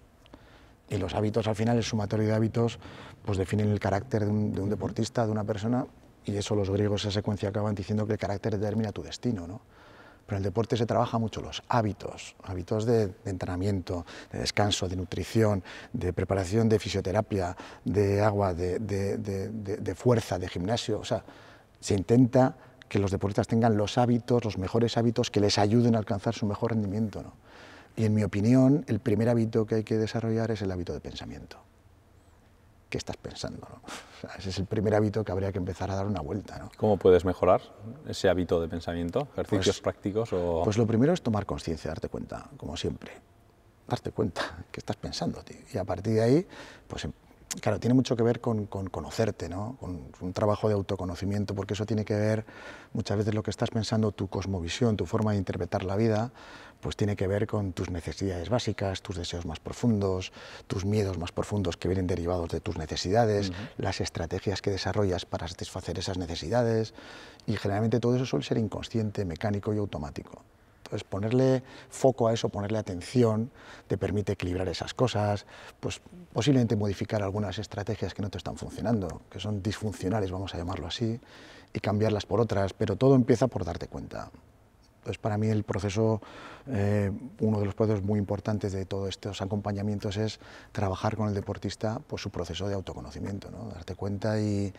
y los hábitos al final, el sumatorio de hábitos, pues definen el carácter de un, deportista, de una persona y eso los griegos, esa secuencia, acaban diciendo que el carácter determina tu destino. ¿no? Pero en el deporte se trabaja mucho los hábitos, hábitos de, entrenamiento, de descanso, de nutrición, de preparación de fisioterapia, de agua, de, fuerza, de gimnasio. O sea, se intenta que los deportistas tengan los hábitos, los mejores hábitos que les ayuden a alcanzar su mejor rendimiento. Y en mi opinión, el primer hábito que hay que desarrollar es el hábito de pensamiento qué estás pensando. ese es el primer hábito que habría que empezar a dar una vuelta. ¿Cómo puedes mejorar ese hábito de pensamiento? ¿Ejercicios pues prácticos? O... Pues lo primero es tomar conciencia, darte cuenta, como siempre. Darte cuenta que estás pensando, Y a partir de ahí, pues em, claro, tiene mucho que ver con, conocerte, con un trabajo de autoconocimiento, porque eso tiene que ver muchas veces lo que estás pensando, tu cosmovisión, tu forma de interpretar la vida, pues tiene que ver con tus necesidades básicas, tus deseos más profundos, tus miedos más profundos que vienen derivados de tus necesidades, las estrategias que desarrollas para satisfacer esas necesidades, y generalmente todo eso suele ser inconsciente, mecánico y automático. Entonces, ponerle foco a eso, ponerle atención, te permite equilibrar esas cosas, pues posiblemente modificar algunas estrategias que no te están funcionando, que son disfuncionales, vamos a llamarlo así, y cambiarlas por otras, pero todo empieza por darte cuenta. Entonces, para mí el proceso, eh, uno de los procesos muy importantes de todos estos acompañamientos es trabajar con el deportista pues, su proceso de autoconocimiento, darte cuenta y,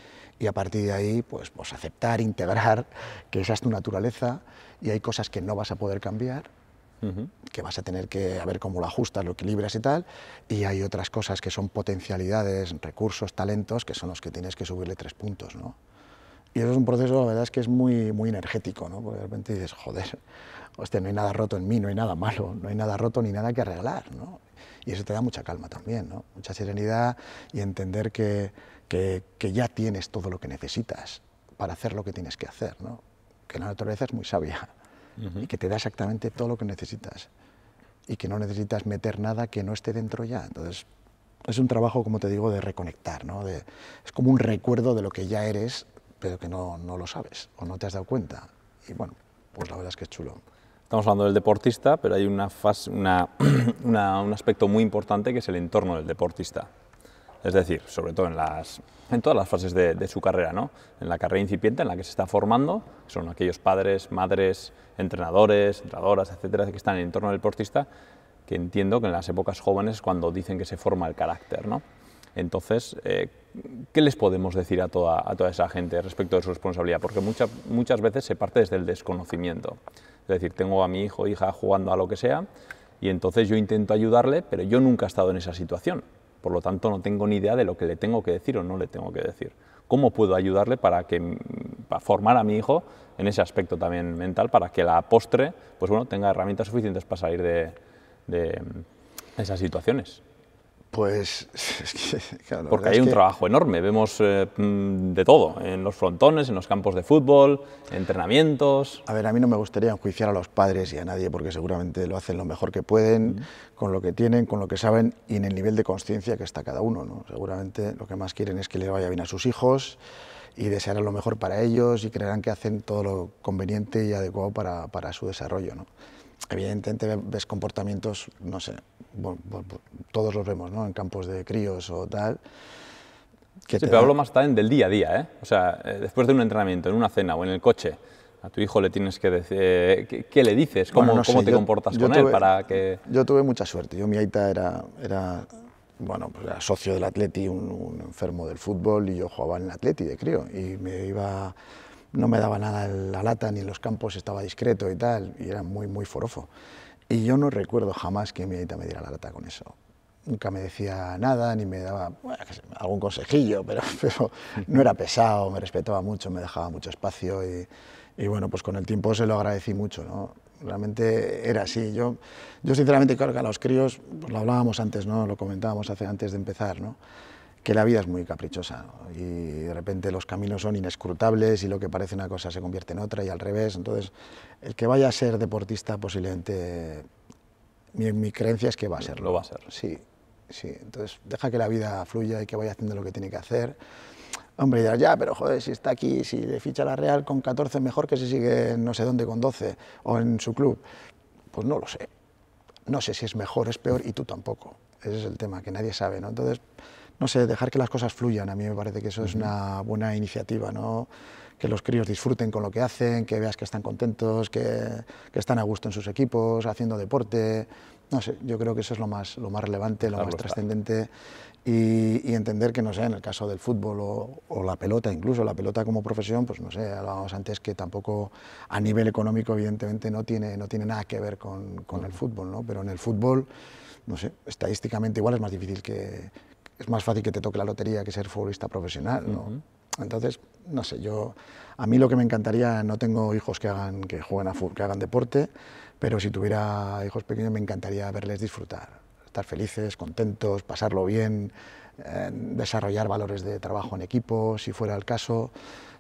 a partir de ahí pues, pues, aceptar, integrar que esa es tu naturaleza y hay cosas que no vas a poder cambiar que vas a tener que ver cómo lo ajustas, lo equilibras y tal, y hay otras cosas que son potencialidades, recursos, talentos, que son los que tienes que subirle tres puntos, ¿no? Y eso es un proceso, la verdad es que es muy, muy energético, ¿no? porque de repente dices, joder, no hay nada roto en mí, no hay nada malo, no hay nada roto ni nada que arreglar. ¿no? Y eso te da mucha calma también, ¿no? mucha serenidad y entender que, que, ya tienes todo lo que necesitas para hacer lo que tienes que hacer. ¿no? Que la naturaleza es muy sabia y que te da exactamente todo lo que necesitas y que no necesitas meter nada que no esté dentro ya. Entonces, es un trabajo, como te digo, de reconectar, ¿no? es como un recuerdo de lo que ya eres que no, no lo sabes o no te has dado cuenta. Y bueno, pues la verdad es que es chulo. Estamos hablando del deportista, pero hay una una, un aspecto muy importante que es el entorno del deportista. Es decir, sobre todo en, las, en todas las fases de, su carrera, ¿no? en la carrera incipiente en la que se está formando, son aquellos padres, madres, entrenadores, entrenadoras, etcétera, que están en el entorno del deportista, que entiendo que en las épocas jóvenes es cuando dicen que se forma el carácter. ¿no? Entonces, eh, ¿qué les podemos decir a toda, esa gente respecto de su responsabilidad? Porque muchas veces se parte desde el desconocimiento. Es decir, tengo a mi hijo o hija jugando a lo que sea y entonces yo intento ayudarle, pero yo nunca he estado en esa situación. Por lo tanto, no tengo ni idea de lo que le tengo que decir o no le tengo que decir. ¿Cómo puedo ayudarle para, que, formar a mi hijo en ese aspecto también mental, para que la postre pues bueno, tenga herramientas suficientes para salir de esas situaciones? Pues Porque hay un trabajo enorme, vemos eh, mm, de todo, en los frontones, en los campos de fútbol, entrenamientos. A ver, a mí no me gustaría enjuiciar a los padres y a nadie, porque seguramente lo hacen lo mejor que pueden, con lo que tienen, con lo que saben y en el nivel de conciencia que está cada uno. ¿no? Seguramente lo que más quieren es que le vaya bien a sus hijos y desearán lo mejor para ellos y creerán que hacen todo lo conveniente y adecuado para, para su desarrollo. ¿no? evidentemente ves comportamientos, no sé, todos los vemos, ¿no? En campos de críos o tal. Que sí, pero hablo más también del día a día, ¿eh? O sea, eh, después de un entrenamiento, en una cena o en el coche, a tu hijo le tienes que decir, eh, ¿qué, le dices? ¿Cómo, cómo te comportas con él para que...? Yo tuve mucha suerte. Yo, mi aita era, era bueno, pues era socio del Atleti, un, un, enfermo del fútbol, y yo jugaba en el Atleti de crío, y me iba no me daba nada la lata, ni en los campos estaba discreto y tal, y era muy, muy forofo. Y yo no recuerdo jamás que mi me diera la lata con eso. Nunca me decía nada, ni me daba algún consejillo, pero, no era pesado, me respetaba mucho, me dejaba mucho espacio y, bueno, pues con el tiempo se lo agradecí mucho, ¿no? Realmente era así. Yo, yo sinceramente, creo que a los críos, pues lo hablábamos antes, ¿no? Lo comentábamos hace, antes de empezar, ¿no? que la vida es muy caprichosa y de repente los caminos son inescrutables y lo que parece una cosa se convierte en otra y al revés. Entonces, el que vaya a ser deportista posiblemente, mi, mi creencia es que va a serlo. Lo va a ser. Sí, sí. Entonces, deja que la vida fluya y que vaya haciendo lo que tiene que hacer. Hombre, ya, pero joder, si está aquí, si le ficha la Real con 14, mejor que si sigue no sé dónde con 12 o en su club. Pues no lo sé. No sé si es mejor, es peor y tú tampoco. Ese es el tema, que nadie sabe, ¿no? Entonces, no sé, dejar que las cosas fluyan. A mí me parece que eso es una buena iniciativa, ¿no? que los críos disfruten con lo que hacen, que veas que están contentos, que, están a gusto en sus equipos, haciendo deporte. No sé, yo creo que eso es lo más, lo más relevante, lo más trascendente y, entender que, no sé, en el caso del fútbol o, la pelota, incluso la pelota como profesión, pues no sé, hablábamos antes que tampoco a nivel económico evidentemente no tiene, no tiene nada que ver con, el fútbol, ¿no? Pero en el fútbol, no sé, estadísticamente igual es más difícil que, es más fácil que te toque la lotería que ser futbolista profesional, ¿no? Entonces, no sé, yo a mí lo que me encantaría, no tengo hijos que hagan que jueguen a fútbol, que hagan deporte, pero si tuviera hijos pequeños me encantaría verles disfrutar, estar felices, contentos, pasarlo bien, desarrollar valores de trabajo en equipo, si fuera el caso,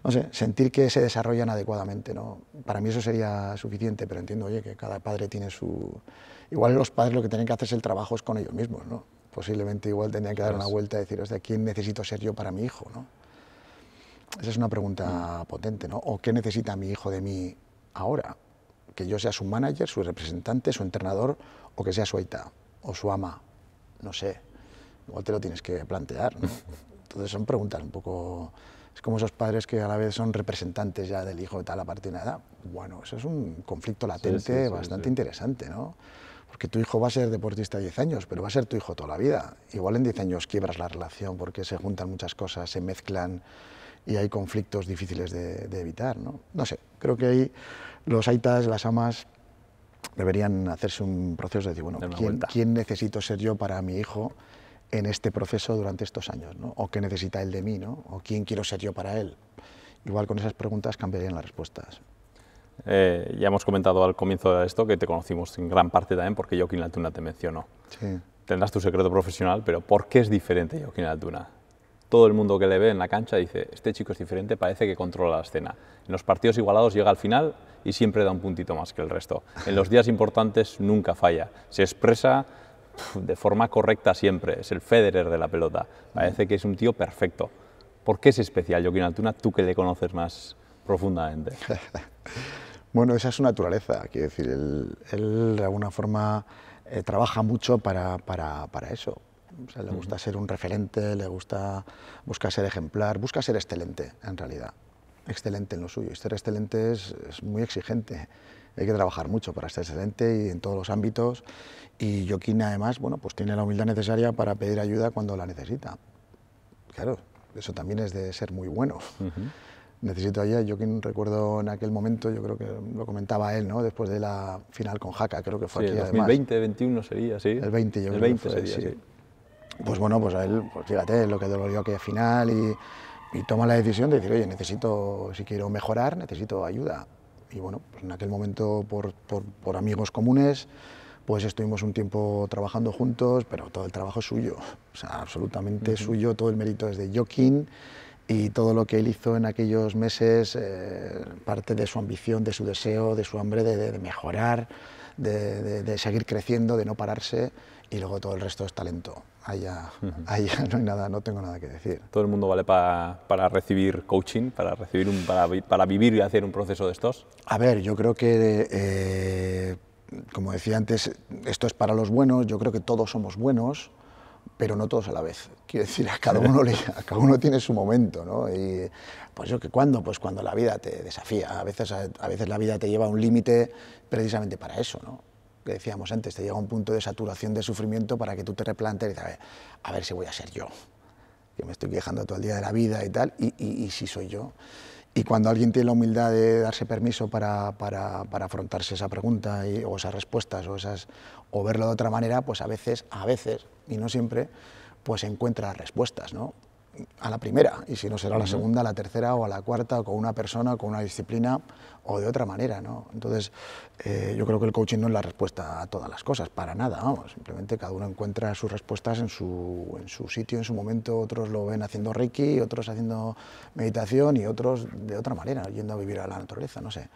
no sé, sentir que se desarrollan adecuadamente, ¿no? Para mí eso sería suficiente, pero entiendo, oye, que cada padre tiene su igual los padres lo que tienen que hacer es el trabajo es con ellos mismos, ¿no? posiblemente igual tendría que dar una vuelta y decir, o ¿quién necesito ser yo para mi hijo? ¿no? Esa es una pregunta mm. potente, ¿no? ¿O qué necesita mi hijo de mí ahora? Que yo sea su manager, su representante, su entrenador, o que sea su aita, o su ama, no sé. Igual te lo tienes que plantear, ¿no? Entonces son preguntas un poco... Es como esos padres que a la vez son representantes ya del hijo de tal a partir de una edad. Bueno, eso es un conflicto latente bastante interesante, ¿no? Porque tu hijo va a ser deportista 10 años, pero va a ser tu hijo toda la vida. Igual en 10 años quiebras la relación porque se juntan muchas cosas, se mezclan y hay conflictos difíciles de, evitar. ¿no? sé, creo que ahí los aitas, las amas, deberían hacerse un proceso de decir, bueno, ¿quién, necesito ser yo para mi hijo en este proceso durante estos años? ¿O qué necesita él de mí? ¿no? ¿O quién quiero ser yo para él? Igual con esas preguntas cambiarían las respuestas. Eh, ya hemos comentado al comienzo de esto que te conocimos en gran parte también porque Joaquín Altuna te mencionó. Tendrás tu secreto profesional, pero ¿por qué es diferente Joaquín Altuna? Todo el mundo que le ve en la cancha dice, este chico es diferente, parece que controla la escena. En los partidos igualados llega al final y siempre da un puntito más que el resto. En los días importantes nunca falla. Se expresa de forma correcta siempre. Es el Federer de la pelota. Parece que es un tío perfecto. ¿Por qué es especial Joaquín Altuna, tú que le conoces más profundamente? Bueno, esa es su naturaleza, quiero decir, él, de alguna forma eh, trabaja mucho para, eso. le gusta ser un referente, le gusta, buscar ser ejemplar, busca ser excelente en realidad, excelente en lo suyo. Y ser excelente es, muy exigente, hay que trabajar mucho para ser excelente y en todos los ámbitos. Y Joaquín además, bueno, pues tiene la humildad necesaria para pedir ayuda cuando la necesita. Claro, eso también es de ser muy bueno necesito allá. Yo que recuerdo en aquel momento, yo creo que lo comentaba él, ¿no? Después de la final con Jaca, creo que fue sí, aquí, el 2020, 21 sería, sí. El 20 yo el creo sería, sí. Pues bueno, pues a él, pues fíjate, lo que dolió aquella final y, toma la decisión de decir, oye, necesito, si quiero mejorar, necesito ayuda. Y bueno, pues en aquel momento por, por, amigos comunes, pues estuvimos un tiempo trabajando juntos, pero todo el trabajo es suyo, o sea, absolutamente suyo, todo el mérito es de Joaquín y todo lo que él hizo en aquellos meses, eh, parte de su ambición, de su deseo, de su hambre de, mejorar, de, seguir creciendo, de no pararse, y luego todo el resto es talento. Allá, allá no hay nada, no tengo nada que decir. ¿Todo el mundo vale para recibir coaching, para, recibir un, para, para, vivir y hacer un proceso de estos? A ver, yo creo que... Eh, como decía antes, esto es para los buenos, yo creo que todos somos buenos, pero no todos a la vez. Quiero decir, a cada uno, le, a cada uno tiene su momento, ¿no? Y, pues yo que cuando, pues cuando la vida te desafía. A veces, a, veces la vida te lleva a un límite precisamente para eso, ¿no? Que decíamos antes, te llega a un punto de saturación de sufrimiento para que tú te replantes y dices, a ver, a ver si voy a ser yo. Que me estoy quejando todo el día de la vida y tal, y, y si soy yo. Y cuando alguien tiene la humildad de darse permiso para, afrontarse esa pregunta o esas respuestas o, o verlo de otra manera, pues a veces, a veces, y no siempre, pues encuentra respuestas, ¿no? a la primera, y si no será la segunda, la tercera o a la cuarta, con una persona, con una disciplina o de otra manera. Entonces, eh, yo creo que el coaching no es la respuesta a todas las cosas, para nada, Simplemente cada uno encuentra sus respuestas en su, sitio, en su momento. Otros lo ven haciendo reiki, otros haciendo meditación y otros de otra manera, yendo a vivir a la naturaleza, no sé.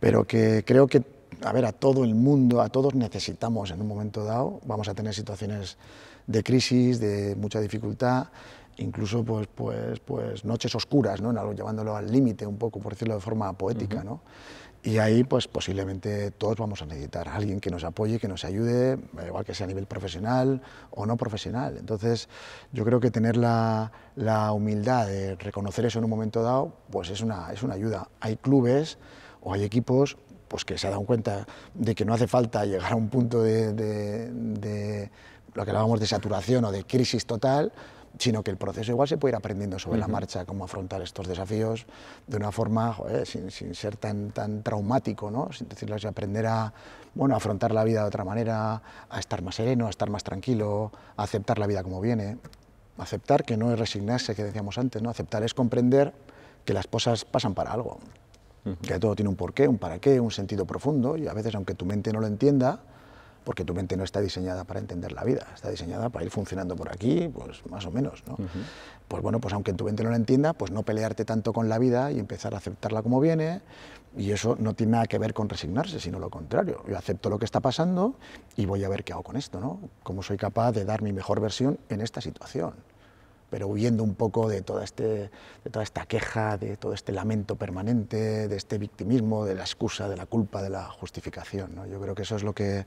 Pero que creo que, a ver, a todo el mundo, a todos necesitamos en un momento dado, vamos a tener situaciones de crisis, de mucha dificultad incluso pues, pues, pues noches oscuras, ¿no? llevándolo al límite un poco, por decirlo de forma poética. Y ahí pues posiblemente todos vamos a necesitar a alguien que nos apoye, que nos ayude, igual que sea a nivel profesional o no profesional. Entonces yo creo que tener la, humildad de reconocer eso en un momento dado, pues es una, es una ayuda. Hay clubes o hay equipos pues que se han dado cuenta de que no hace falta llegar a un punto de, lo que hablábamos de saturación o de crisis total, sino que el proceso igual se puede ir aprendiendo sobre la marcha, cómo afrontar estos desafíos de una forma, sin, ser tan, tan traumático, Sin decirlo así, aprender a, bueno, afrontar la vida de otra manera, a estar más sereno, a estar más tranquilo, a aceptar la vida como viene. Aceptar que no es resignarse, que decíamos antes, ¿no? Aceptar es comprender que las cosas pasan para algo, que todo tiene un porqué, un para qué, un sentido profundo, y a veces, aunque tu mente no lo entienda, porque tu mente no está diseñada para entender la vida, está diseñada para ir funcionando por aquí, pues más o menos, ¿no? Pues bueno, pues aunque tu mente no la entienda, pues no pelearte tanto con la vida y empezar a aceptarla como viene, y eso no tiene nada que ver con resignarse, sino lo contrario. Yo acepto lo que está pasando y voy a ver qué hago con esto, ¿no? Cómo soy capaz de dar mi mejor versión en esta situación pero huyendo un poco de toda, este, de toda esta queja, de todo este lamento permanente, de este victimismo, de la excusa, de la culpa, de la justificación. ¿no? Yo creo que eso es lo que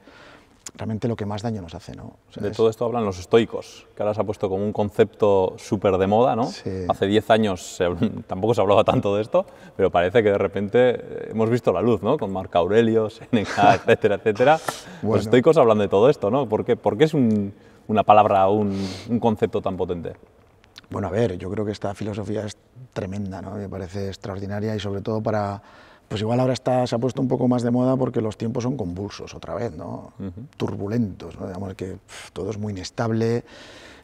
realmente lo que más daño nos hace. ¿no? de todo esto hablan los estoicos, que ahora se ha puesto como un concepto súper de moda. ¿no? Hace 10 años tampoco se hablaba tanto de esto, pero parece que de repente eh, hemos visto la luz, ¿no? con Marco Aurelio, Seneca, etcétera, etcétera. Los estoicos hablan de todo esto, ¿no? ¿Por qué, ¿Por qué es una palabra, un, un concepto tan potente? Bueno, a ver, yo creo que esta filosofía es tremenda, ¿no? me parece extraordinaria y sobre todo para pues igual ahora se ha puesto un poco más de moda porque los tiempos son convulsos otra vez, ¿no? Turbulentos, Digamos que todo es muy inestable,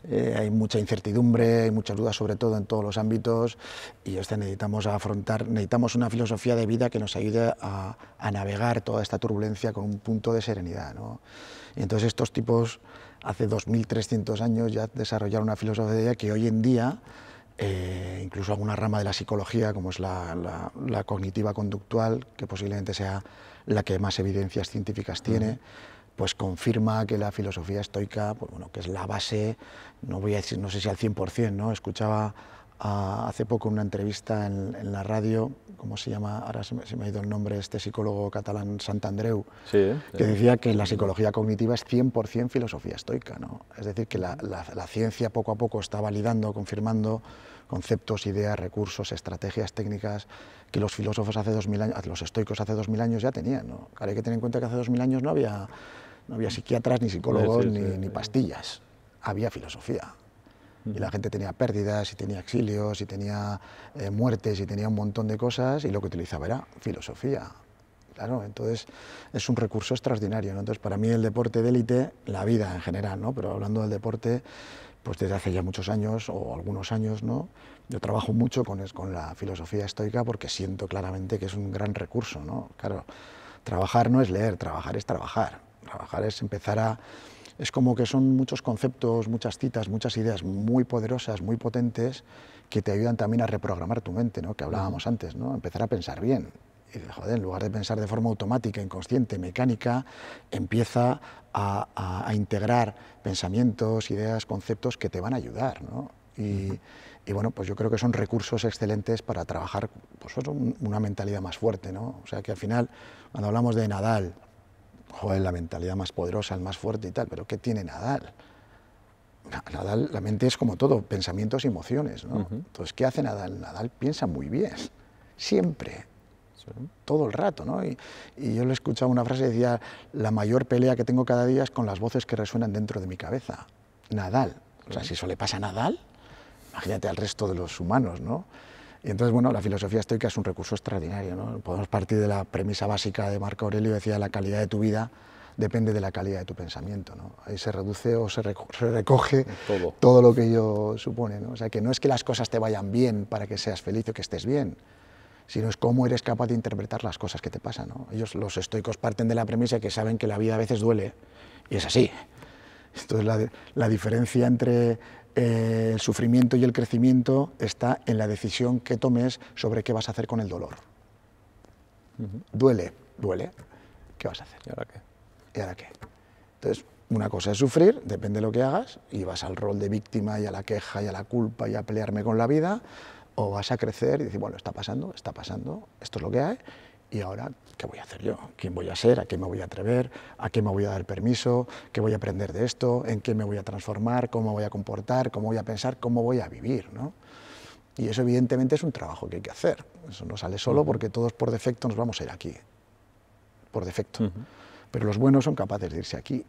eh, hay mucha incertidumbre, hay muchas dudas sobre todo en todos los ámbitos y este necesitamos afrontar, necesitamos una filosofía de vida que nos ayude a, navegar toda esta turbulencia con un punto de serenidad, entonces estos tipos hace 2.300 años ya desarrollaron una filosofía de vida que hoy en día eh, incluso alguna rama de la psicología, como es la, cognitiva conductual, que posiblemente sea la que más evidencias científicas tiene, pues confirma que la filosofía estoica, pues bueno, que es la base, no, voy a decir, no sé si al 100%, ¿no? escuchaba Ah, hace poco una entrevista en, la radio, ¿cómo se llama? Ahora se me, ha ido el nombre, este psicólogo catalán Santandreu, sí, que decía que la psicología cognitiva es 100% filosofía estoica, ¿no? Es decir, que la, ciencia poco a poco está validando, confirmando conceptos, ideas, recursos, estrategias, técnicas que los filósofos hace 2000 años, los estoicos hace 2000 años ya tenían. ¿no? hay que tener en cuenta que hace 2000 años no había, psiquiatras, ni psicólogos, ni, pastillas. Había filosofía y la gente tenía pérdidas, y tenía exilios, y tenía eh, muertes, y tenía un montón de cosas, y lo que utilizaba era filosofía. Claro, entonces es un recurso extraordinario. ¿no? Entonces, para mí el deporte de élite, la vida en general, ¿no? pero hablando del deporte, pues desde hace ya muchos años o algunos años, ¿no? Yo trabajo mucho con, con la filosofía estoica porque siento claramente que es un gran recurso, ¿no? Claro, trabajar no es leer, trabajar es trabajar. Trabajar es empezar a es como que son muchos conceptos, muchas citas, muchas ideas muy poderosas, muy potentes, que te ayudan también a reprogramar tu mente, ¿no? que hablábamos antes, ¿no? empezar a pensar bien. Y, en lugar de pensar de forma automática, inconsciente, mecánica, empieza a, integrar pensamientos, ideas, conceptos que te van a ayudar. Y, bueno, pues yo creo que son recursos excelentes para trabajar pues, una mentalidad más fuerte. ¿no? O sea que al final, cuando hablamos de Nadal, joder, la mentalidad más poderosa, el más fuerte y tal, pero ¿qué tiene Nadal? Nadal, la mente es como todo, pensamientos y emociones, ¿no? Entonces, ¿qué hace Nadal? Nadal piensa muy bien, siempre, todo el rato, ¿no? Y, yo le escuchaba una frase que decía, la mayor pelea que tengo cada día es con las voces que resuenan dentro de mi cabeza. Nadal. O sea, si eso le pasa a Nadal, imagínate al resto de los humanos, ¿no? Y entonces, bueno, la filosofía estoica es un recurso extraordinario. ¿no? Podemos partir de la premisa básica de Marco Aurelio, decía, la calidad de tu vida depende de la calidad de tu pensamiento. ¿no? Ahí se reduce o se, recoge todo. lo que ello supone. ¿no? O sea, que no es que las cosas te vayan bien para que seas feliz o que estés bien, sino es cómo eres capaz de interpretar las cosas que te pasan. ¿no? Ellos, los estoicos, parten de la premisa que saben que la vida a veces duele, y es así. Entonces la, diferencia entre eh, el sufrimiento y el crecimiento está en la decisión que tomes sobre qué vas a hacer con el dolor. Duele, duele. ¿Qué vas a hacer? ¿Y ahora qué? ¿Y ahora qué? Entonces, una cosa es sufrir, depende de lo que hagas, y vas al rol de víctima y a la queja y a la culpa y a pelearme con la vida, o vas a crecer y decir, bueno, está pasando, está pasando, esto es lo que hay, ¿Y ahora qué voy a hacer yo? ¿Quién voy a ser? ¿A qué me voy a atrever? ¿A qué me voy a dar permiso? ¿Qué voy a aprender de esto? ¿En qué me voy a transformar? ¿Cómo voy a comportar? ¿Cómo voy a pensar? ¿Cómo voy a vivir? Y eso evidentemente es un trabajo que hay que hacer. Eso no sale solo porque todos por defecto nos vamos a ir aquí. Por defecto. Pero los buenos son capaces de irse aquí.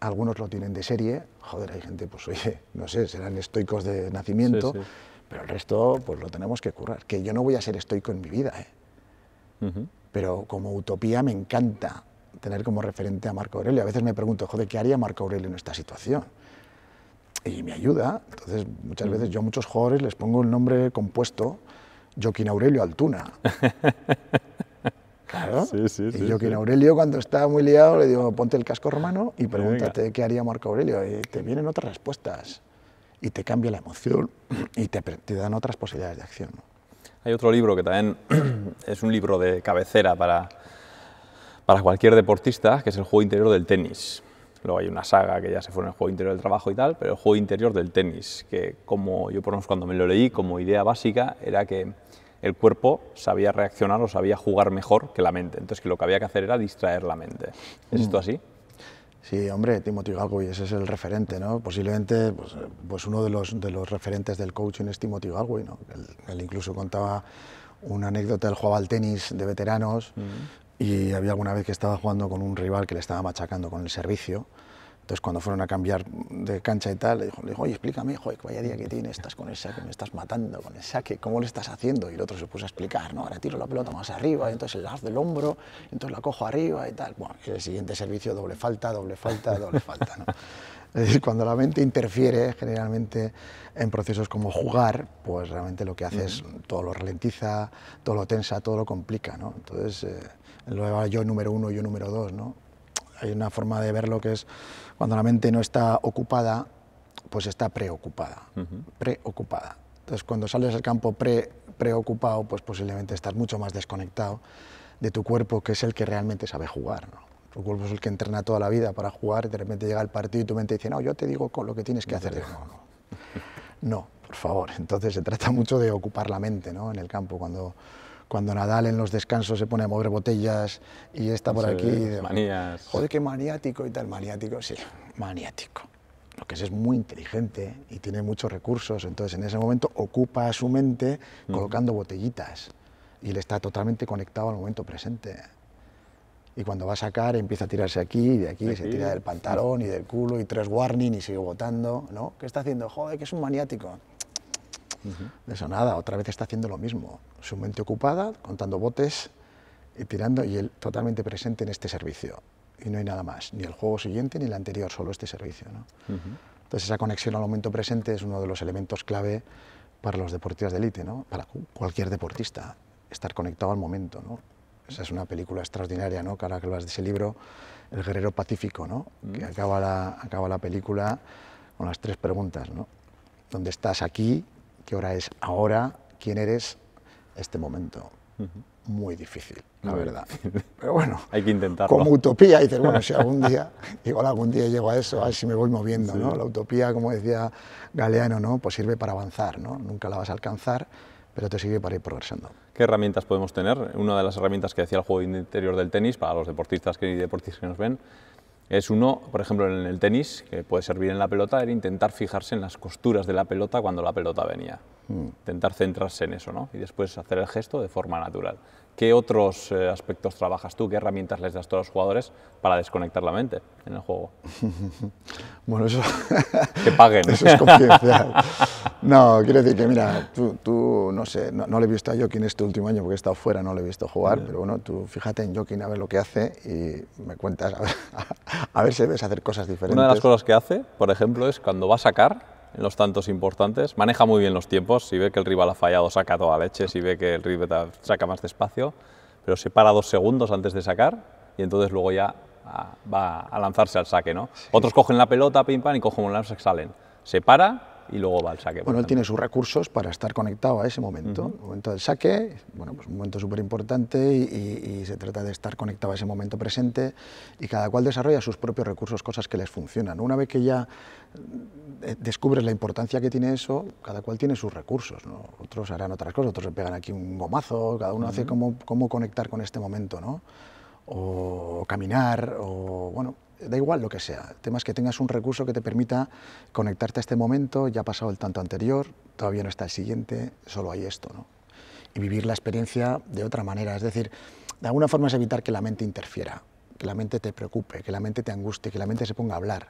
Algunos lo tienen de serie. Joder, hay gente, pues oye, no sé, serán estoicos de nacimiento. Pero el resto, pues lo tenemos que currar. Que yo no voy a ser estoico en mi vida, ¿eh? Pero como utopía me encanta tener como referente a Marco Aurelio. A veces me pregunto, joder, ¿qué haría Marco Aurelio en esta situación? Y me ayuda. Entonces, muchas veces yo a muchos jugadores les pongo el nombre compuesto Joaquín Aurelio Altuna. Claro. y Joaquín Aurelio, cuando está muy liado, le digo, ponte el casco romano y pregúntate qué haría Marco Aurelio. Y te vienen otras respuestas. Y te cambia la emoción y te, dan otras posibilidades de acción. Hay otro libro que también es un libro de cabecera para, para cualquier deportista, que es el juego interior del tenis. Luego hay una saga que ya se fue en el juego interior del trabajo y tal, pero el juego interior del tenis, que como yo por lo menos cuando me lo leí, como idea básica, era que el cuerpo sabía reaccionar o sabía jugar mejor que la mente. Entonces que lo que había que hacer era distraer la mente. ¿Es esto así? Sí, hombre, Timothy Galway, ese es el referente, ¿no? Posiblemente, pues, pues uno de los, referentes del coaching es Timothy Galway, Él, incluso contaba una anécdota, él jugaba al tenis de veteranos y había alguna vez que estaba jugando con un rival que le estaba machacando con el servicio entonces, cuando fueron a cambiar de cancha y tal, le dijo, le dijo oye, explícame, joder, vaya día que tiene estás con el saque, me estás matando con el saque, ¿cómo lo estás haciendo? Y el otro se puso a explicar, no, ahora tiro la pelota más arriba, entonces el haz del hombro, entonces la cojo arriba y tal. Bueno, y el siguiente servicio, doble falta, doble falta, doble falta, ¿no? Es decir, cuando la mente interfiere generalmente en procesos como jugar, pues realmente lo que hace es todo lo ralentiza, todo lo tensa, todo lo complica, ¿no? Entonces, eh, lo lo ah, yo número uno, yo número dos, ¿no? Hay una forma de verlo que es cuando la mente no está ocupada, pues está preocupada, preocupada. Entonces, cuando sales al campo preocupado, pues posiblemente estás mucho más desconectado de tu cuerpo, que es el que realmente sabe jugar. ¿no? Tu cuerpo es el que entrena toda la vida para jugar, y de repente llega el partido y tu mente dice, no, yo te digo lo que tienes que hacer. no, no. no, por favor. Entonces se trata mucho de ocupar la mente ¿no? en el campo. Cuando cuando Nadal en los descansos se pone a mover botellas y está por aquí. De, manías. Joder, qué maniático y tal, maniático, sí, maniático. Lo que es muy inteligente y tiene muchos recursos, entonces en ese momento ocupa su mente mm. colocando botellitas y él está totalmente conectado al momento presente. Y cuando va a sacar empieza a tirarse aquí y de aquí, se tira del pantalón y del culo y tres warning y sigue botando, ¿no? ¿Qué está haciendo? Joder, que es un maniático. De eso nada, otra vez está haciendo lo mismo. Su mente ocupada, contando botes y tirando, y él totalmente presente en este servicio. Y no hay nada más, ni el juego siguiente ni el anterior, solo este servicio. Entonces esa conexión al momento presente es uno de los elementos clave para los deportistas de élite, ¿no? para cualquier deportista, estar conectado al momento. Esa es una película extraordinaria, ¿no? cara que de ese libro, El guerrero pacífico, que mm. acaba la, acaba la película con las tres preguntas. ¿Dónde estás aquí? qué hora es ahora, quién eres, este momento. Muy difícil, la verdad. Pero bueno, hay que intentarlo. Como utopía, dices, bueno, si algún día, digo, algún día llego a eso, a ver si me voy moviendo, ¿no? La utopía, como decía Galeano, ¿no? Pues sirve para avanzar, ¿no? Nunca la vas a alcanzar, pero te sirve para ir progresando. ¿Qué herramientas podemos tener? Una de las herramientas que decía el juego interior del tenis, para los deportistas que, deportistas que nos ven, es uno, por ejemplo, en el tenis, que puede servir en la pelota, era intentar fijarse en las costuras de la pelota cuando la pelota venía. Mm. Intentar centrarse en eso, ¿no? Y después hacer el gesto de forma natural. ¿Qué otros eh, aspectos trabajas tú? ¿Qué herramientas les das a los jugadores para desconectar la mente en el juego? bueno, eso... que paguen. Eso es confidencial. no, quiero decir que, mira, tú, no sé, no, le he visto a Joaquín este último año porque he estado fuera, no le he visto jugar, pero bueno, tú fíjate en Joaquín a ver lo que hace y me cuentas a ver, a ver si ves hacer cosas diferentes. Una de las cosas que hace, por ejemplo, es cuando va a sacar, en los tantos importantes. Maneja muy bien los tiempos. Si ve que el rival ha fallado, saca toda leche. Si ve que el rival saca más despacio, pero se para dos segundos antes de sacar y entonces luego ya ah, va a lanzarse al saque. ¿no? Otros cogen la pelota, pim pam, y cogen un lance y salen. Se para y luego va al saque. Bueno, él tiene sus recursos para estar conectado a ese momento, el momento del saque, bueno, pues un momento súper importante y, se trata de estar conectado a ese momento presente y cada cual desarrolla sus propios recursos, cosas que les funcionan. Una vez que ya eh, descubres la importancia que tiene eso, cada cual tiene sus recursos, otros harán otras cosas, otros se pegan aquí un gomazo, cada uno hace cómo, cómo conectar con este momento, ¿no? o caminar, o bueno, da igual lo que sea. El tema es que tengas un recurso que te permita conectarte a este momento, ya ha pasado el tanto anterior, todavía no está el siguiente, solo hay esto. ¿no? Y vivir la experiencia de otra manera. Es decir, de alguna forma es evitar que la mente interfiera, que la mente te preocupe, que la mente te anguste, que la mente se ponga a hablar.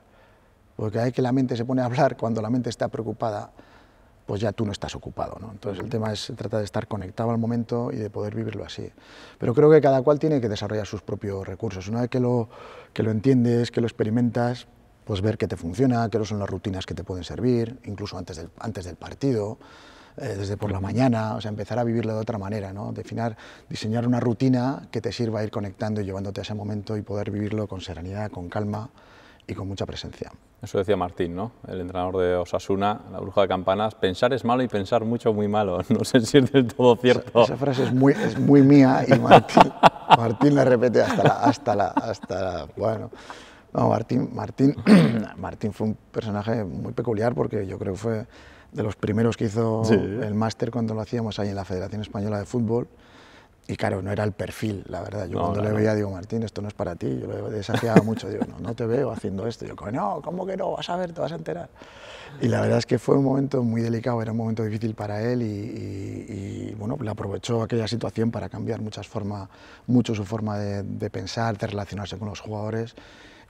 Porque hay que la mente se pone a hablar cuando la mente está preocupada pues ya tú no estás ocupado. Entonces el tema es, tratar de estar conectado al momento y de poder vivirlo así. Pero creo que cada cual tiene que desarrollar sus propios recursos. Una vez que lo, que lo entiendes, que lo experimentas, pues ver qué te funciona, qué son las rutinas que te pueden servir, incluso antes del, antes del partido, eh, desde por la mañana, o sea, empezar a vivirlo de otra manera, ¿no? Definar, diseñar una rutina que te sirva a ir conectando y llevándote a ese momento y poder vivirlo con serenidad, con calma y con mucha presencia. Eso decía Martín, ¿no? El entrenador de Osasuna, la bruja de campanas, pensar es malo y pensar mucho muy malo. No sé si es del todo cierto. Esa, frase es muy, es muy mía y Martín, la repete hasta la, hasta la, hasta bueno. Martín, Martín, Martín fue un personaje muy peculiar porque yo creo que fue de los primeros que hizo el máster cuando lo hacíamos ahí en la Federación Española de Fútbol y claro, no era el perfil, la verdad. Yo cuando le veía, digo, Martín, esto no es para ti. Yo lo desafiaba mucho. Digo, no, no te veo haciendo esto. Yo, no, ¿cómo que no? Vas a ver, te vas a enterar. Y la verdad es que fue un momento muy delicado, era un momento difícil para él y, bueno, le aprovechó aquella situación para cambiar muchas formas, mucho su forma de, de pensar, de relacionarse con los jugadores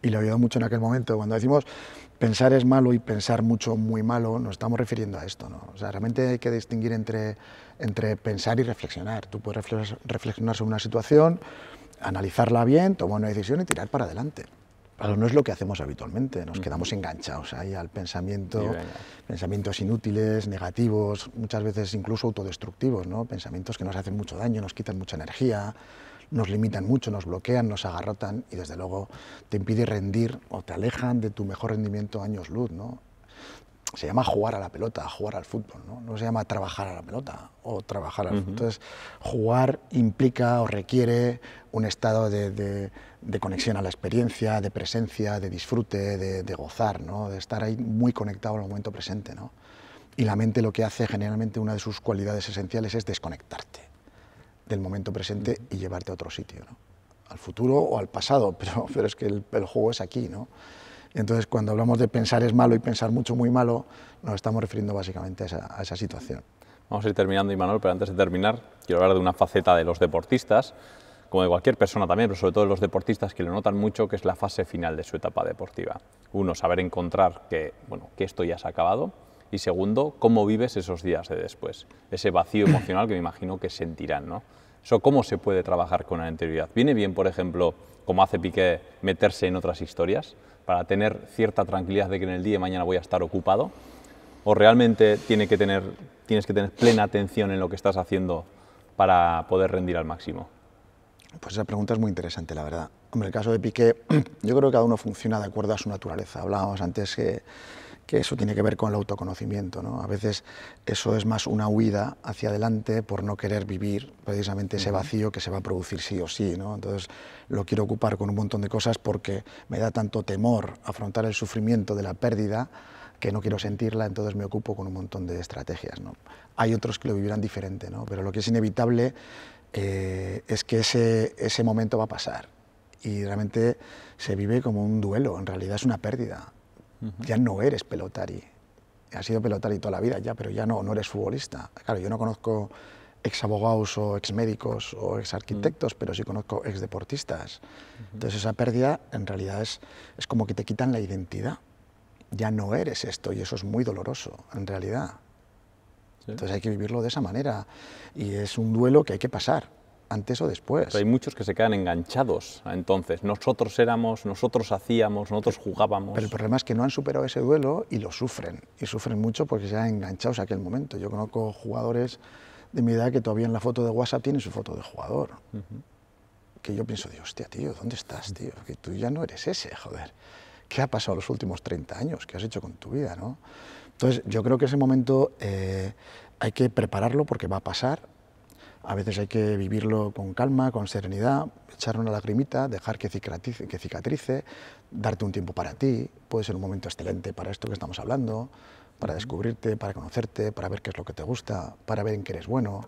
y le ayudó mucho en aquel momento. Cuando decimos pensar es malo y pensar mucho muy malo, nos estamos refiriendo a esto. ¿no? realmente hay que distinguir entre, entre pensar y reflexionar. Tú puedes reflexionar sobre una situación, analizarla bien, tomar una decisión y tirar para adelante. Pero no es lo que hacemos habitualmente, nos quedamos enganchados ahí al pensamiento, pensamientos inútiles, negativos, muchas veces incluso autodestructivos, ¿no? pensamientos que nos hacen mucho daño, nos quitan mucha energía, nos limitan mucho, nos bloquean, nos agarrotan y desde luego te impide rendir o te alejan de tu mejor rendimiento años luz. ¿no? Se llama jugar a la pelota, jugar al fútbol, no, se llama trabajar a la pelota o trabajar al Entonces, jugar implica o requiere un estado de, conexión a la experiencia, de presencia, de disfrute, de, gozar, ¿no? de estar ahí muy conectado al momento presente. Y la mente lo que hace generalmente, una de sus cualidades esenciales es desconectarte del momento presente y llevarte a otro sitio, ¿no? al futuro o al pasado, pero, pero es que el, juego es aquí. ¿no? Entonces, cuando hablamos de pensar es malo y pensar mucho muy malo, nos estamos refiriendo básicamente a esa, situación. Vamos a ir terminando, Imanol, pero antes de terminar, quiero hablar de una faceta de los deportistas, como de cualquier persona también, pero sobre todo de los deportistas que lo notan mucho, que es la fase final de su etapa deportiva. Uno, saber encontrar que, bueno, que esto ya se ha acabado, y segundo, cómo vives esos días de después, ese vacío emocional que me imagino que sentirán, ¿no? Eso, ¿cómo se puede trabajar con la anterioridad? ¿Viene bien, por ejemplo, como hace Piqué, meterse en otras historias para tener cierta tranquilidad de que en el día de mañana voy a estar ocupado? ¿O realmente tiene que tener, tienes que tener plena atención en lo que estás haciendo para poder rendir al máximo? Pues esa pregunta es muy interesante, la verdad. En el caso de Piqué, yo creo que cada uno funciona de acuerdo a su naturaleza. Hablábamos antes que que eso tiene que ver con el autoconocimiento. ¿no? A veces eso es más una huida hacia adelante por no querer vivir precisamente ese vacío que se va a producir sí o sí. ¿no? Entonces lo quiero ocupar con un montón de cosas porque me da tanto temor afrontar el sufrimiento de la pérdida que no quiero sentirla, entonces me ocupo con un montón de estrategias. Hay otros que lo vivirán diferente, ¿no? pero lo que es inevitable eh, es que ese, ese momento va a pasar y realmente se vive como un duelo, en realidad es una pérdida ya no eres pelotari. ha sido pelotari toda la vida ya, pero ya no, no eres futbolista. Claro, yo no conozco exabogados o exmédicos o exarquitectos, arquitectos, mm. pero sí conozco exdeportistas. Entonces esa pérdida en realidad es, como que te quitan la identidad. Ya no eres esto y eso es muy doloroso en realidad. Entonces hay que vivirlo de esa manera y es un duelo que hay que pasar antes o después. hay muchos que se quedan enganchados. Entonces, nosotros éramos, nosotros hacíamos, nosotros jugábamos. Pero el problema es que no han superado ese duelo y lo sufren. Y sufren mucho porque se han enganchado a aquel momento. Yo conozco jugadores de mi edad que todavía en la foto de WhatsApp tienen su foto de jugador. Que yo pienso, Dios, hostia, tío, ¿dónde estás, tío? Que tú ya no eres ese, joder. ¿Qué ha pasado los últimos 30 años? ¿Qué has hecho con tu vida, no? Entonces, yo creo que ese momento eh, hay que prepararlo porque va a pasar a veces hay que vivirlo con calma, con serenidad, echar una lagrimita, dejar que cicatrice, que cicatrice, darte un tiempo para ti, puede ser un momento excelente para esto que estamos hablando, para descubrirte, para conocerte, para ver qué es lo que te gusta, para ver en qué eres bueno,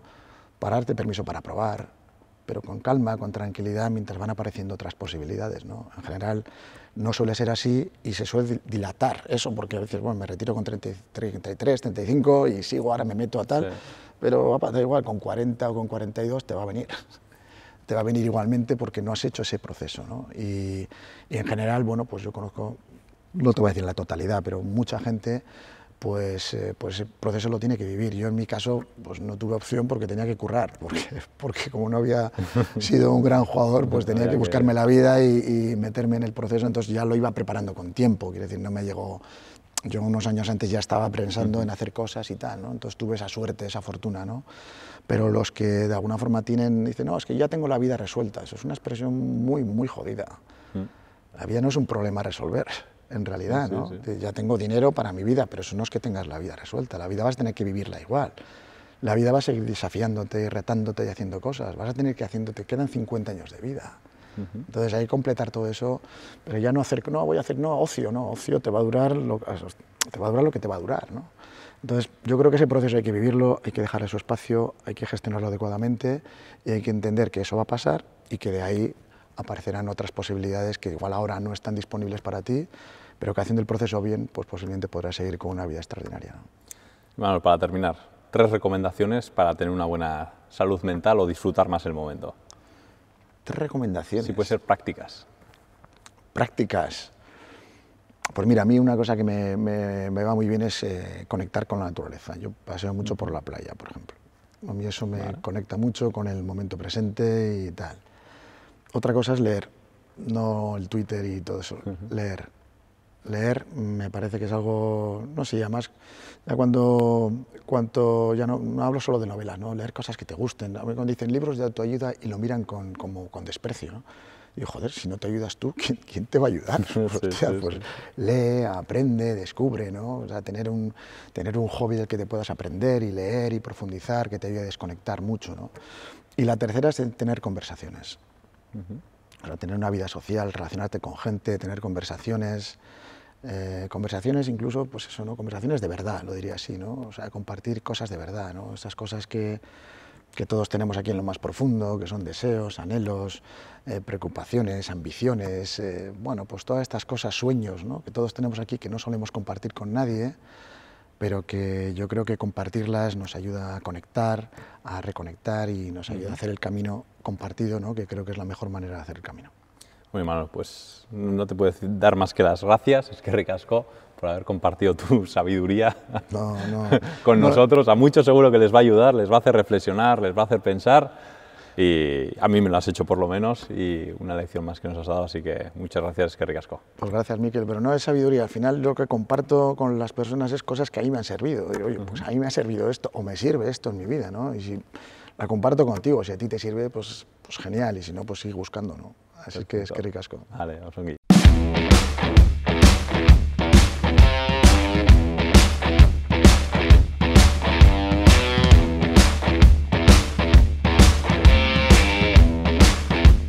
para darte permiso para probar, pero con calma, con tranquilidad, mientras van apareciendo otras posibilidades. ¿no? En general no suele ser así y se suele dilatar eso, porque a veces bueno, me retiro con 33, 35 y sigo, ahora me meto a tal, pero va a pasar igual, con 40 o con 42 te va a venir te va a venir igualmente porque no has hecho ese proceso. ¿no? y en general, bueno, pues yo conozco, no te voy a decir la totalidad, pero mucha gente pues, eh, pues ese proceso lo tiene que vivir. Yo en mi caso pues no tuve opción porque tenía que currar, porque, como no había sido un gran jugador, pues tenía que buscarme la vida y, meterme en el proceso, entonces ya lo iba preparando con tiempo, quiere decir, no me llegó... Yo unos años antes ya estaba pensando en hacer cosas y tal, ¿no? Entonces tuve esa suerte, esa fortuna, ¿no? Pero los que de alguna forma tienen, dicen, no, es que ya tengo la vida resuelta. Eso es una expresión muy, muy jodida. Mm. La vida no es un problema a resolver en realidad, Ya tengo dinero para mi vida, pero eso no es que tengas la vida resuelta, la vida vas a tener que vivirla igual. La vida va a seguir desafiándote, retándote y haciendo cosas, vas a tener que haciéndote, quedan 50 años de vida. entonces hay que completar todo eso, pero ya no hacer, no, voy a hacer, no, ocio, no, ocio te va a durar lo, te va a durar lo que te va a durar, Entonces yo creo que ese proceso hay que vivirlo, hay que dejarle su espacio, hay que gestionarlo adecuadamente y hay que entender que eso va a pasar y que de ahí aparecerán otras posibilidades que igual ahora no están disponibles para ti, pero que haciendo el proceso bien, pues posiblemente podrás seguir con una vida extraordinaria. Bueno, para terminar, tres recomendaciones para tener una buena salud mental o disfrutar más el momento. Tres recomendaciones. Sí, puede ser prácticas. Prácticas. Pues mira, a mí una cosa que me, va muy bien es eh, conectar con la naturaleza. Yo paseo mucho por la playa, por ejemplo. A mí eso me conecta mucho con el momento presente y tal. Otra cosa es leer, no el Twitter y todo eso, leer leer me parece que es algo, no sé, además, ya cuando, cuanto, ya no, hablo solo de novelas, ¿no? leer cosas que te gusten, cuando dicen libros de autoayuda y lo miran con, como, con desprecio, ¿no? Y joder, si no te ayudas tú, ¿quién, te va a ayudar? Pues, pues lee, aprende, descubre, ¿no? O sea, tener un, tener un hobby del que te puedas aprender y leer y profundizar, que te ayude a desconectar mucho, ¿no? Y la tercera es tener conversaciones. O sea, tener una vida social, relacionarte con gente, tener conversaciones, eh, conversaciones incluso, pues eso, ¿no? Conversaciones de verdad, lo diría así, ¿no? O sea, compartir cosas de verdad, ¿no? esas cosas que, todos tenemos aquí en lo más profundo, que son deseos, anhelos, eh, preocupaciones, ambiciones, eh, bueno, pues todas estas cosas, sueños, ¿no? Que todos tenemos aquí, que no solemos compartir con nadie, pero que yo creo que compartirlas nos ayuda a conectar, a reconectar y nos ayuda a hacer el camino compartido, ¿no? que creo que es la mejor manera de hacer el camino. Muy malo, pues no te puedo dar más que las gracias, es que ricasco por haber compartido tu sabiduría con nosotros. A muchos seguro que les va a ayudar, les va a hacer reflexionar, les va a hacer pensar. Y a mí me lo has hecho por lo menos y una lección más que nos has dado, así que muchas gracias, que ricasco. Pues gracias, Miquel, pero no es sabiduría. Al final lo que comparto con las personas es cosas que a mí me han servido. oye, pues a mí me ha servido esto o me sirve esto en mi vida, ¿no? Y si la comparto contigo, si a ti te sirve, pues, pues genial y si no, pues sigue buscando, ¿no? Así que es que ricasco. Vale, digo.